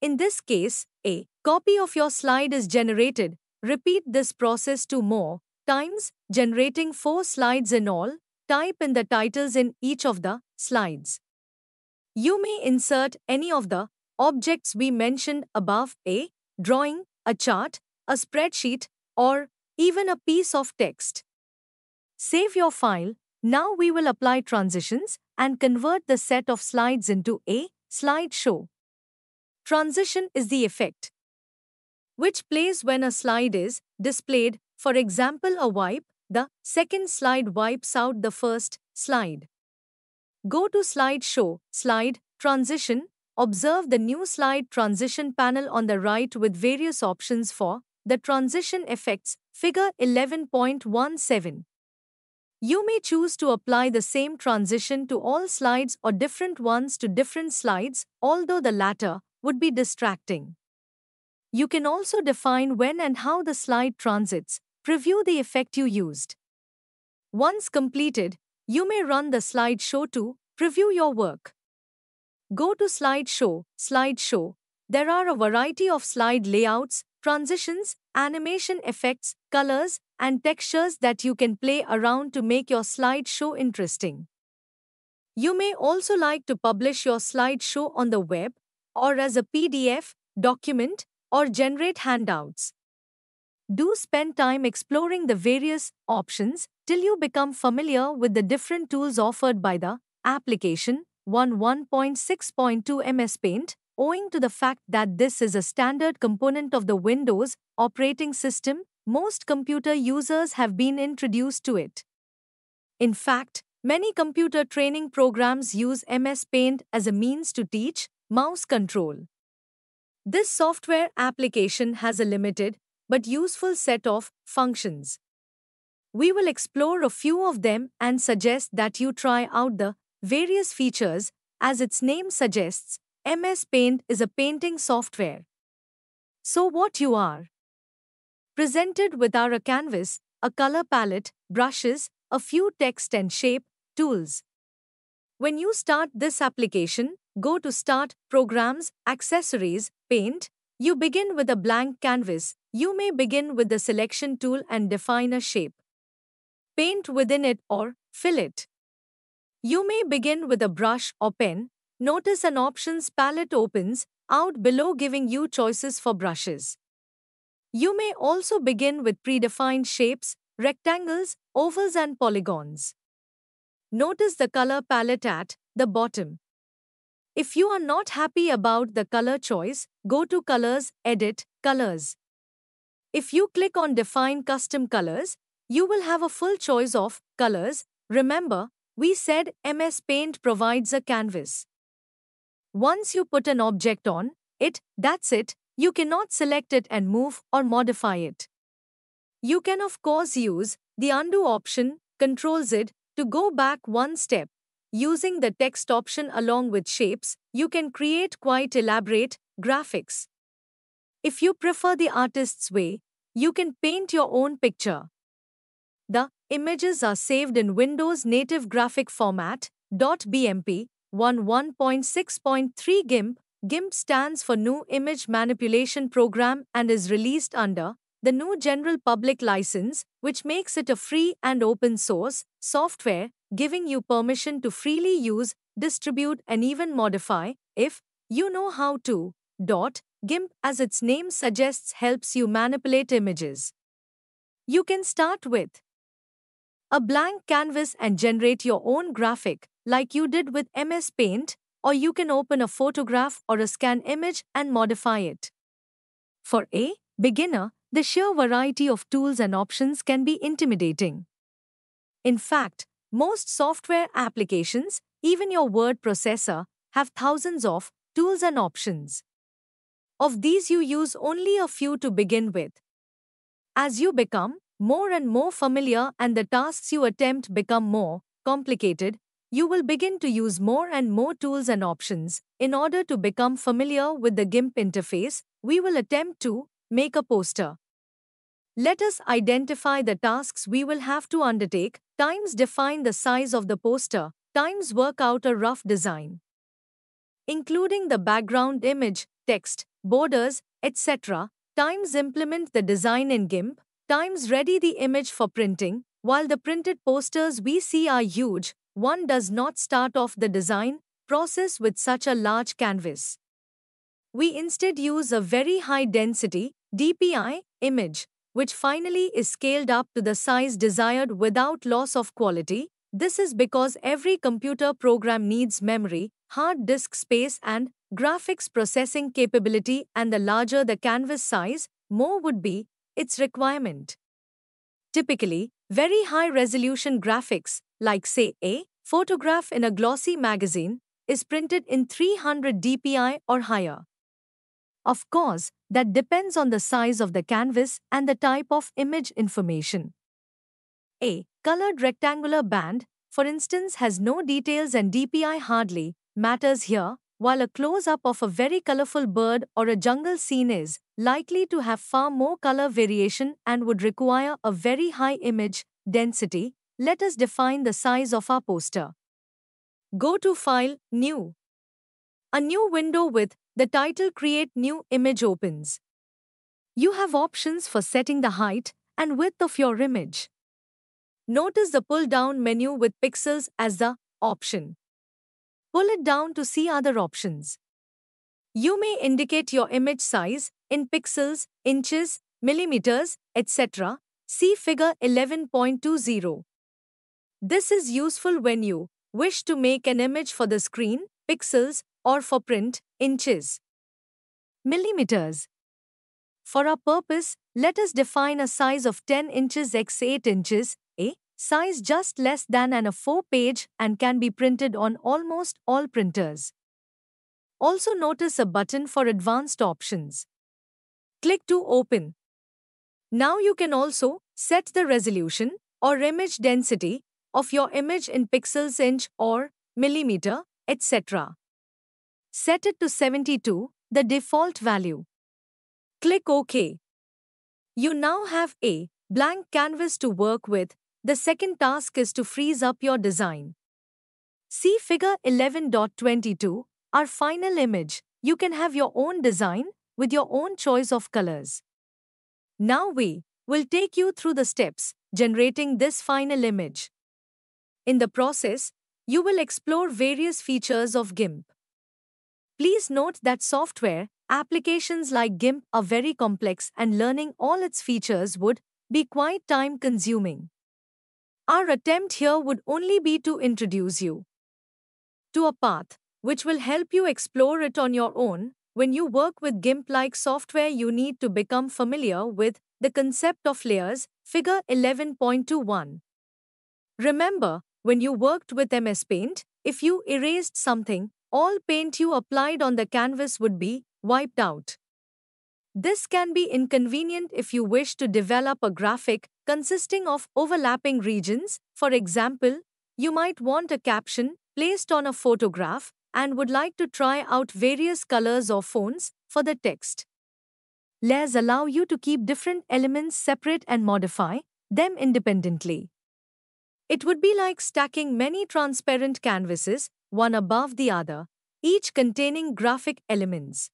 In this case, a copy of your slide is generated. Repeat this process two more times, generating four slides in all. Type in the titles in each of the slides. You may insert any of the objects we mentioned above a drawing, a chart, a spreadsheet, or even a piece of text. Save your file. Now we will apply transitions and convert the set of slides into a Slideshow. Transition is the effect which plays when a slide is displayed, for example, a wipe, the second slide wipes out the first slide. Go to Slideshow, Slide, Transition, observe the new slide transition panel on the right with various options for the transition effects, figure 11.17. You may choose to apply the same transition to all slides or different ones to different slides, although the latter would be distracting. You can also define when and how the slide transits, preview the effect you used. Once completed, you may run the slideshow to preview your work. Go to Slideshow, Slideshow. There are a variety of slide layouts, transitions, animation effects, colors, and textures that you can play around to make your slideshow interesting. You may also like to publish your slideshow on the web, or as a PDF, document, or generate handouts. Do spend time exploring the various options till you become familiar with the different tools offered by the application. one point six point two MS Paint, owing to the fact that this is a standard component of the Windows operating system, most computer users have been introduced to it. In fact, many computer training programs use MS Paint as a means to teach mouse control. This software application has a limited but useful set of functions. We will explore a few of them and suggest that you try out the various features. As its name suggests, MS Paint is a painting software. So, what you are? presented with our a canvas, a color palette, brushes, a few text and shape tools. When you start this application, go to Start, Programs, Accessories, Paint. You begin with a blank canvas. You may begin with the selection tool and define a shape. Paint within it or fill it. You may begin with a brush or pen. Notice an options palette opens out below giving you choices for brushes. You may also begin with predefined shapes, rectangles, ovals and polygons. Notice the color palette at the bottom. If you are not happy about the color choice, go to Colors, Edit, Colors. If you click on Define Custom Colors, you will have a full choice of colors. Remember, we said MS Paint provides a canvas. Once you put an object on it, that's it, you cannot select it and move or modify it. You can of course use the undo option, controls it, to go back one step. Using the text option along with shapes, you can create quite elaborate graphics. If you prefer the artist's way, you can paint your own picture. The images are saved in Windows native graphic format, .bmp, one point six point three GIMP, GIMP stands for New Image Manipulation Program and is released under the New General Public License, which makes it a free and open source software, giving you permission to freely use, distribute, and even modify, if you know how to. Dot, GIMP, as its name suggests, helps you manipulate images. You can start with a blank canvas and generate your own graphic, like you did with MS Paint, or you can open a photograph or a scan image and modify it. For a beginner, the sheer variety of tools and options can be intimidating. In fact, most software applications, even your word processor, have thousands of tools and options. Of these, you use only a few to begin with. As you become more and more familiar and the tasks you attempt become more complicated, you will begin to use more and more tools and options. In order to become familiar with the GIMP interface, we will attempt to make a poster. Let us identify the tasks we will have to undertake, times define the size of the poster, times work out a rough design. Including the background image, text, borders, etc., times implement the design in GIMP, times ready the image for printing, while the printed posters we see are huge, one does not start off the design process with such a large canvas. We instead use a very high density DPI image, which finally is scaled up to the size desired without loss of quality. This is because every computer program needs memory, hard disk space, and graphics processing capability, and the larger the canvas size, more would be its requirement. Typically, very high resolution graphics like say a photograph in a glossy magazine, is printed in 300 dpi or higher. Of course, that depends on the size of the canvas and the type of image information. A colored rectangular band, for instance, has no details and DPI hardly matters here, while a close up of a very colorful bird or a jungle scene is likely to have far more color variation and would require a very high image density let us define the size of our poster. Go to File, New. A new window with the title Create New Image opens. You have options for setting the height and width of your image. Notice the pull-down menu with pixels as the option. Pull it down to see other options. You may indicate your image size in pixels, inches, millimeters, etc. See figure 11.20. This is useful when you wish to make an image for the screen, pixels, or for print, inches. Millimeters. For our purpose, let us define a size of 10 inches x 8 inches, a size just less than an A4 page and can be printed on almost all printers. Also notice a button for advanced options. Click to open. Now you can also set the resolution or image density of your image in pixels inch or millimeter, etc. Set it to 72, the default value. Click OK. You now have a blank canvas to work with. The second task is to freeze up your design. See figure 11.22, our final image. You can have your own design with your own choice of colors. Now we will take you through the steps generating this final image. In the process, you will explore various features of GIMP. Please note that software, applications like GIMP are very complex and learning all its features would be quite time consuming. Our attempt here would only be to introduce you to a path which will help you explore it on your own. When you work with GIMP like software, you need to become familiar with the concept of layers, figure 11.21. Remember, when you worked with MS Paint, if you erased something, all paint you applied on the canvas would be wiped out. This can be inconvenient if you wish to develop a graphic consisting of overlapping regions. For example, you might want a caption placed on a photograph and would like to try out various colors or fonts for the text. Layers allow you to keep different elements separate and modify them independently. It would be like stacking many transparent canvases, one above the other, each containing graphic elements.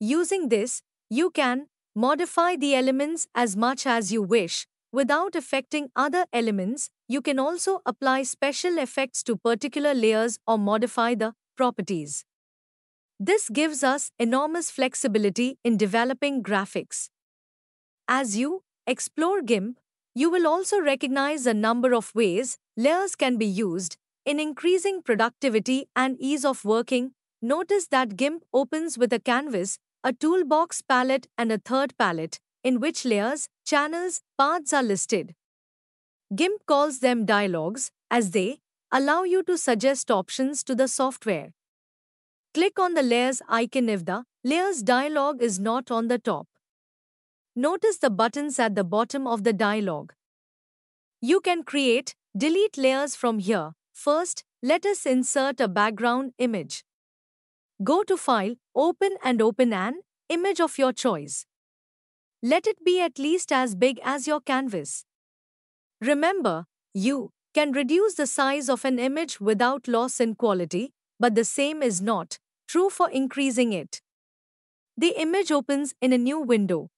Using this, you can modify the elements as much as you wish without affecting other elements. You can also apply special effects to particular layers or modify the properties. This gives us enormous flexibility in developing graphics. As you explore GIMP, you will also recognize a number of ways layers can be used in increasing productivity and ease of working. Notice that GIMP opens with a canvas, a toolbox palette, and a third palette, in which layers, channels, paths are listed. GIMP calls them dialogues, as they allow you to suggest options to the software. Click on the Layers icon if the Layers dialog is not on the top. Notice the buttons at the bottom of the dialog. You can create, delete layers from here. First, let us insert a background image. Go to File, Open and open an image of your choice. Let it be at least as big as your canvas. Remember, you can reduce the size of an image without loss in quality, but the same is not true for increasing it. The image opens in a new window.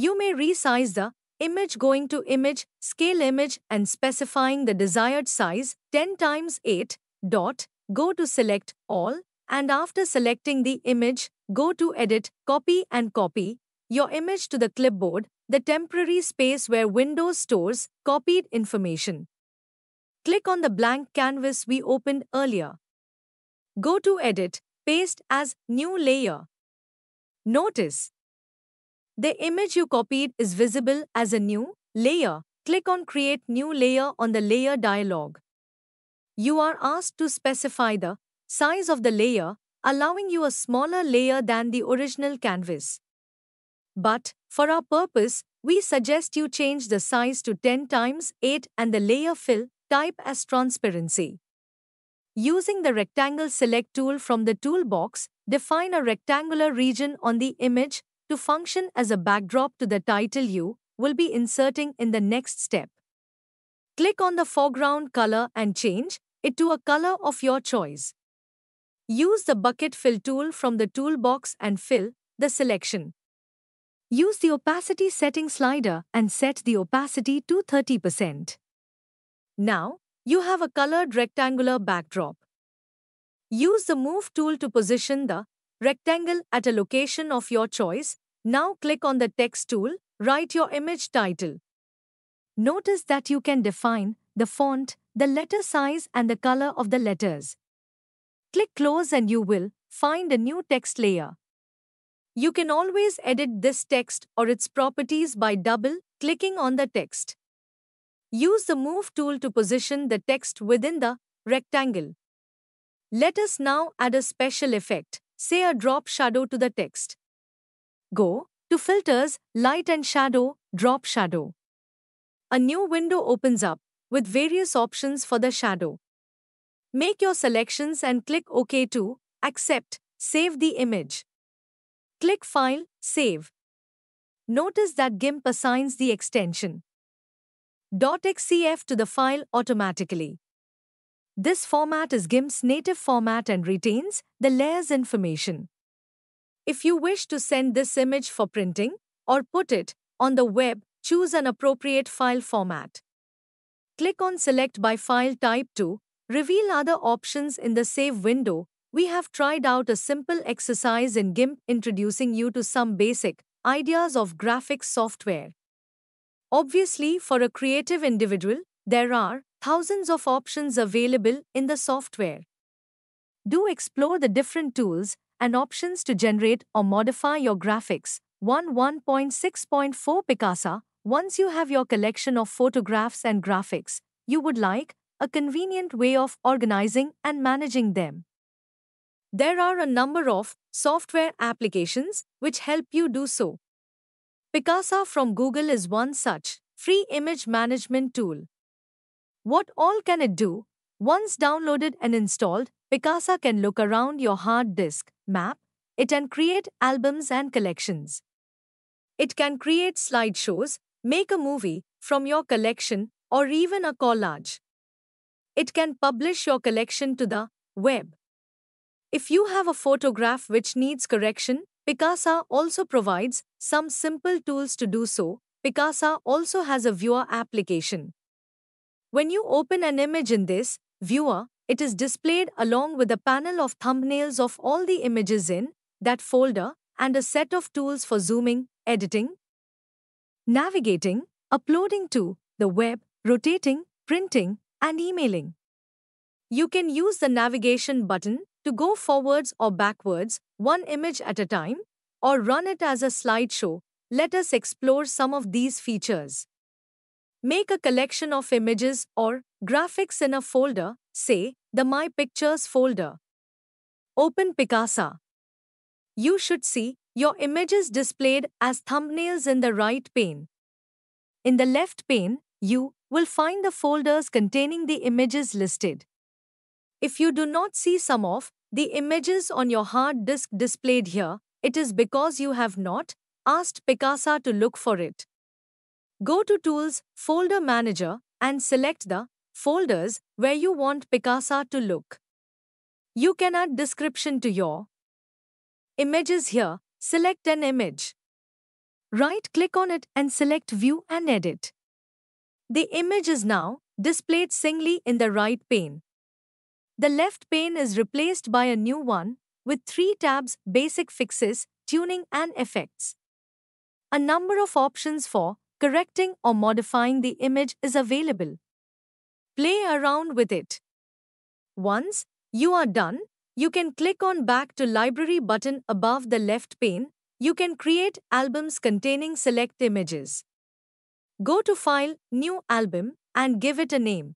You may resize the image going to image, scale image and specifying the desired size 10 times 8 dot, go to select all and after selecting the image, go to edit, copy and copy your image to the clipboard, the temporary space where Windows stores copied information. Click on the blank canvas we opened earlier. Go to edit, paste as new layer. Notice the image you copied is visible as a new layer. Click on Create New Layer on the Layer dialog. You are asked to specify the size of the layer, allowing you a smaller layer than the original canvas. But, for our purpose, we suggest you change the size to 10 times 8 and the layer fill type as transparency. Using the Rectangle Select tool from the toolbox, define a rectangular region on the image to function as a backdrop to the title you will be inserting in the next step. Click on the foreground color and change it to a color of your choice. Use the bucket fill tool from the toolbox and fill the selection. Use the opacity setting slider and set the opacity to 30%. Now, you have a colored rectangular backdrop. Use the move tool to position the rectangle at a location of your choice. Now click on the text tool, write your image title. Notice that you can define the font, the letter size and the color of the letters. Click close and you will find a new text layer. You can always edit this text or its properties by double clicking on the text. Use the Move tool to position the text within the rectangle. Let us now add a special effect say a drop shadow to the text. Go to Filters, Light and Shadow, Drop Shadow. A new window opens up with various options for the shadow. Make your selections and click OK to accept, save the image. Click File, Save. Notice that GIMP assigns the extension .xcf to the file automatically. This format is GIMP's native format and retains the layer's information. If you wish to send this image for printing or put it on the web, choose an appropriate file format. Click on Select by File Type to reveal other options in the Save window. We have tried out a simple exercise in GIMP introducing you to some basic ideas of graphics software. Obviously, for a creative individual, there are thousands of options available in the software. Do explore the different tools and options to generate or modify your graphics. 1 1.6.4 Picasa Once you have your collection of photographs and graphics, you would like a convenient way of organizing and managing them. There are a number of software applications which help you do so. Picasa from Google is one such free image management tool. What all can it do? Once downloaded and installed, Picasa can look around your hard disk, map it and create albums and collections. It can create slideshows, make a movie from your collection, or even a collage. It can publish your collection to the web. If you have a photograph which needs correction, Picasa also provides some simple tools to do so. Picasa also has a viewer application. When you open an image in this viewer, it is displayed along with a panel of thumbnails of all the images in that folder and a set of tools for zooming, editing, navigating, uploading to the web, rotating, printing, and emailing. You can use the navigation button to go forwards or backwards, one image at a time, or run it as a slideshow. Let us explore some of these features. Make a collection of images or graphics in a folder, say, the My Pictures folder. Open Picasa. You should see your images displayed as thumbnails in the right pane. In the left pane, you will find the folders containing the images listed. If you do not see some of the images on your hard disk displayed here, it is because you have not asked Picasa to look for it. Go to Tools, Folder Manager, and select the folders where you want Picasa to look. You can add description to your images here. Select an image. Right-click on it and select View and Edit. The image is now displayed singly in the right pane. The left pane is replaced by a new one with three tabs Basic Fixes, Tuning and Effects. A number of options for correcting or modifying the image is available. Play around with it. Once you are done, you can click on Back to Library button above the left pane. You can create albums containing select images. Go to File, New Album and give it a name.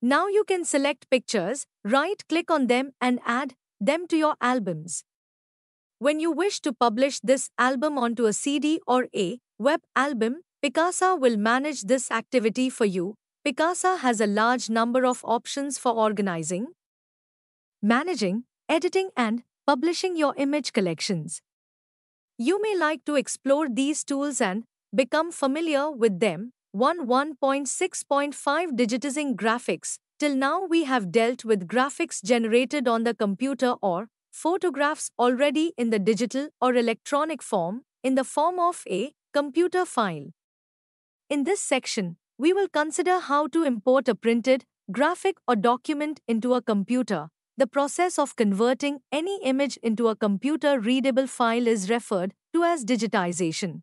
Now you can select pictures, right-click on them and add them to your albums. When you wish to publish this album onto a CD or a web album, Picasa will manage this activity for you. Picasa has a large number of options for organizing, managing, editing, and publishing your image collections. You may like to explore these tools and become familiar with them. 1 1.6.5 Digitizing Graphics. Till now, we have dealt with graphics generated on the computer or photographs already in the digital or electronic form, in the form of a Computer file. In this section, we will consider how to import a printed, graphic or document into a computer. The process of converting any image into a computer-readable file is referred to as digitization.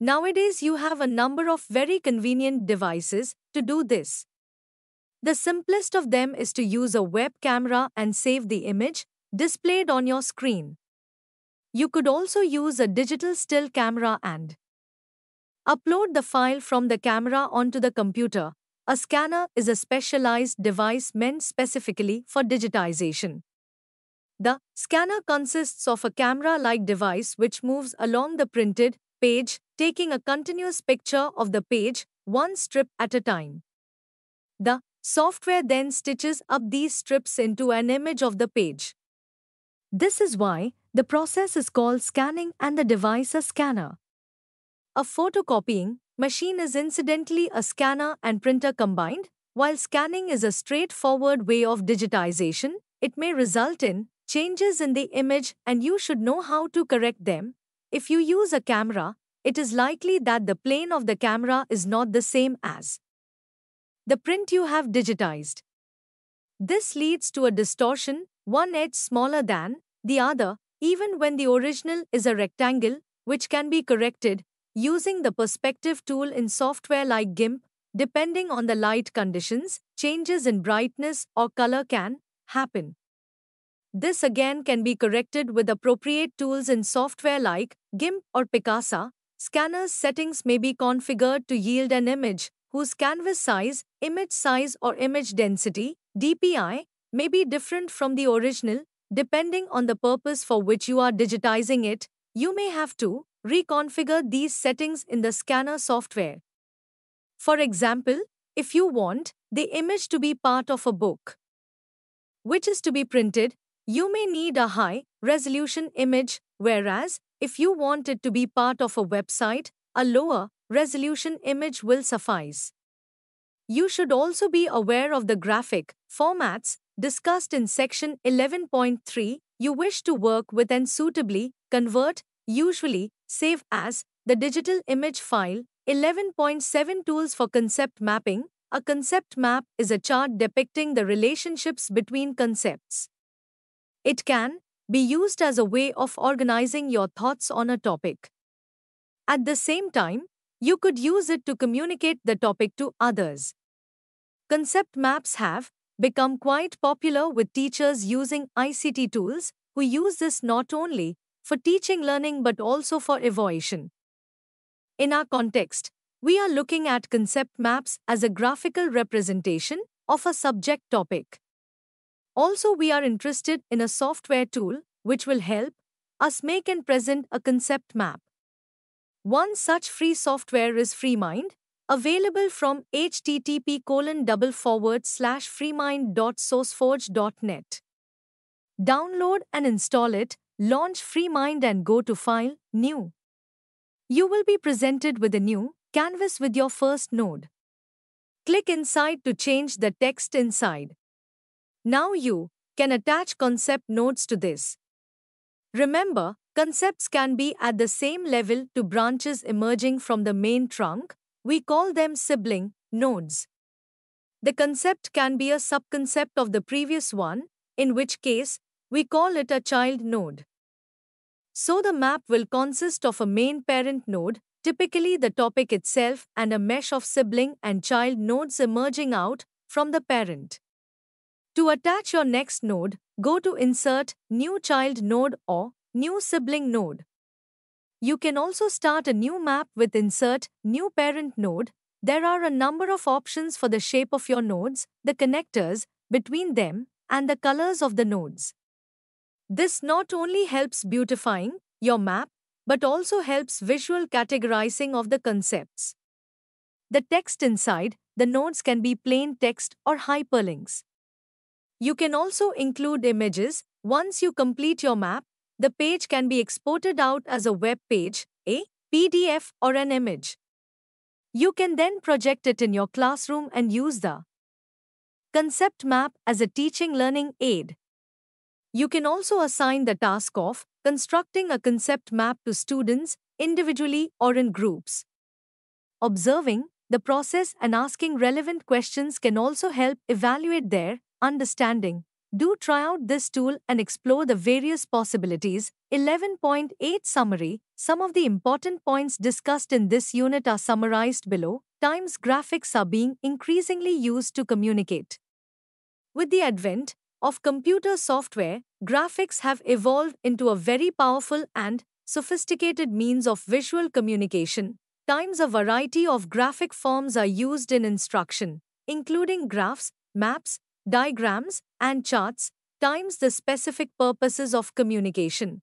Nowadays, you have a number of very convenient devices to do this. The simplest of them is to use a web camera and save the image displayed on your screen. You could also use a digital still camera and upload the file from the camera onto the computer. A scanner is a specialized device meant specifically for digitization. The scanner consists of a camera like device which moves along the printed page, taking a continuous picture of the page, one strip at a time. The software then stitches up these strips into an image of the page. This is why the process is called scanning and the device a scanner. A photocopying machine is incidentally a scanner and printer combined. While scanning is a straightforward way of digitization, it may result in changes in the image and you should know how to correct them. If you use a camera, it is likely that the plane of the camera is not the same as the print you have digitized. This leads to a distortion one edge smaller than the other, even when the original is a rectangle, which can be corrected using the perspective tool in software like GIMP, depending on the light conditions, changes in brightness or color can happen. This again can be corrected with appropriate tools in software like GIMP or Picasa. Scanner's settings may be configured to yield an image whose canvas size, image size or image density, DPI, may be different from the original, depending on the purpose for which you are digitizing it, you may have to reconfigure these settings in the scanner software. For example, if you want the image to be part of a book, which is to be printed, you may need a high resolution image, whereas, if you want it to be part of a website, a lower resolution image will suffice. You should also be aware of the graphic formats discussed in section 11.3, you wish to work with and suitably convert, usually, save as, the digital image file. 11.7 Tools for concept mapping. A concept map is a chart depicting the relationships between concepts. It can be used as a way of organizing your thoughts on a topic. At the same time, you could use it to communicate the topic to others. Concept maps have become quite popular with teachers using ICT tools who use this not only for teaching learning but also for evaluation. In our context, we are looking at concept maps as a graphical representation of a subject topic. Also, we are interested in a software tool which will help us make and present a concept map. One such free software is FreeMind, Available from http colon double forward slash freemind.sourceforge.net. Download and install it, launch FreeMind and go to File, New. You will be presented with a new canvas with your first node. Click inside to change the text inside. Now you can attach concept nodes to this. Remember, concepts can be at the same level to branches emerging from the main trunk, we call them sibling nodes. The concept can be a subconcept of the previous one, in which case, we call it a child node. So the map will consist of a main parent node, typically the topic itself, and a mesh of sibling and child nodes emerging out from the parent. To attach your next node, go to Insert, New Child Node or New Sibling Node. You can also start a new map with Insert New Parent Node. There are a number of options for the shape of your nodes, the connectors between them, and the colors of the nodes. This not only helps beautifying your map, but also helps visual categorizing of the concepts. The text inside the nodes can be plain text or hyperlinks. You can also include images once you complete your map the page can be exported out as a web page, a PDF, or an image. You can then project it in your classroom and use the concept map as a teaching learning aid. You can also assign the task of constructing a concept map to students individually or in groups. Observing the process and asking relevant questions can also help evaluate their understanding. Do try out this tool and explore the various possibilities. 11.8 Summary Some of the important points discussed in this unit are summarized below. Times graphics are being increasingly used to communicate. With the advent of computer software, graphics have evolved into a very powerful and sophisticated means of visual communication. Times a variety of graphic forms are used in instruction, including graphs, maps, diagrams, and charts, times the specific purposes of communication.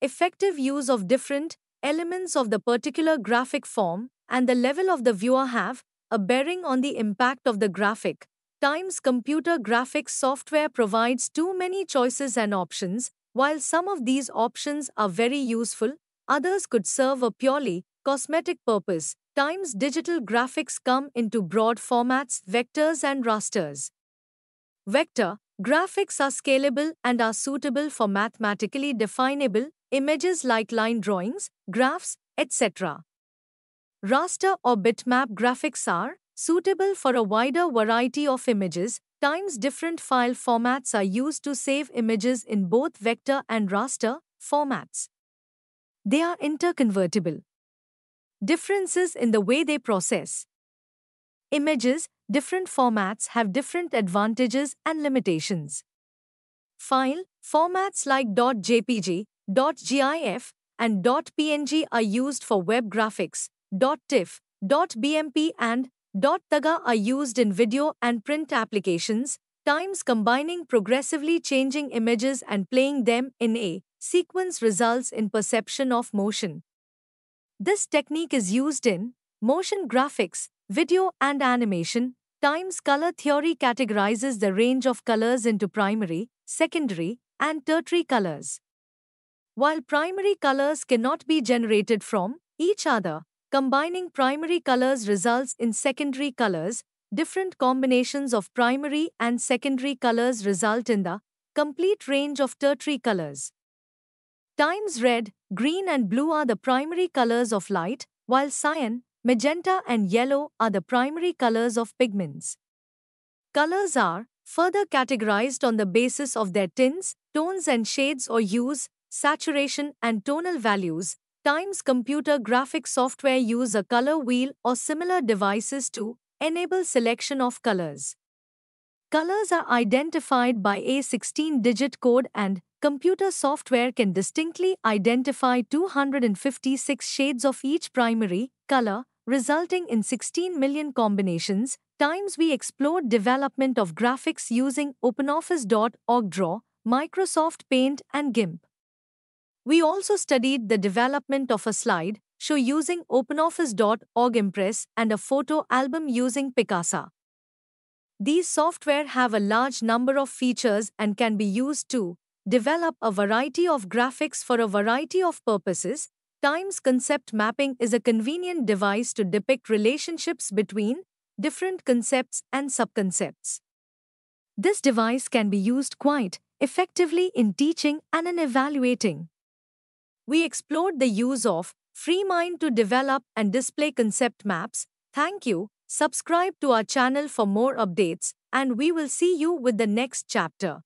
Effective use of different elements of the particular graphic form and the level of the viewer have a bearing on the impact of the graphic. Times computer graphics software provides too many choices and options, while some of these options are very useful, others could serve a purely cosmetic purpose. Times digital graphics come into broad formats, vectors, and rasters. Vector graphics are scalable and are suitable for mathematically definable images like line drawings, graphs, etc. Raster or bitmap graphics are suitable for a wider variety of images. Times different file formats are used to save images in both vector and raster formats. They are interconvertible. Differences in the way they process images different formats have different advantages and limitations. File formats like .jpg, .gif, and .png are used for web graphics, .tiff, .bmp, and .taga are used in video and print applications, times combining progressively changing images and playing them in a sequence results in perception of motion. This technique is used in motion graphics, Video and animation. Times color theory categorizes the range of colors into primary, secondary, and tertiary colors. While primary colors cannot be generated from each other, combining primary colors results in secondary colors. Different combinations of primary and secondary colors result in the complete range of tertiary colors. Times red, green, and blue are the primary colors of light, while cyan, Magenta and yellow are the primary colors of pigments. Colors are further categorized on the basis of their tints, tones and shades or use, saturation and tonal values. Times computer graphic software use a color wheel or similar devices to enable selection of colors. Colors are identified by a 16-digit code and computer software can distinctly identify 256 shades of each primary, color, resulting in 16 million combinations, times we explored development of graphics using OpenOffice.org Draw, Microsoft Paint and GIMP. We also studied the development of a slide show using OpenOffice.org Impress and a photo album using Picasa. These software have a large number of features and can be used to develop a variety of graphics for a variety of purposes, Times concept mapping is a convenient device to depict relationships between different concepts and subconcepts. This device can be used quite effectively in teaching and in evaluating. We explored the use of FreeMind to develop and display concept maps. Thank you. Subscribe to our channel for more updates, and we will see you with the next chapter.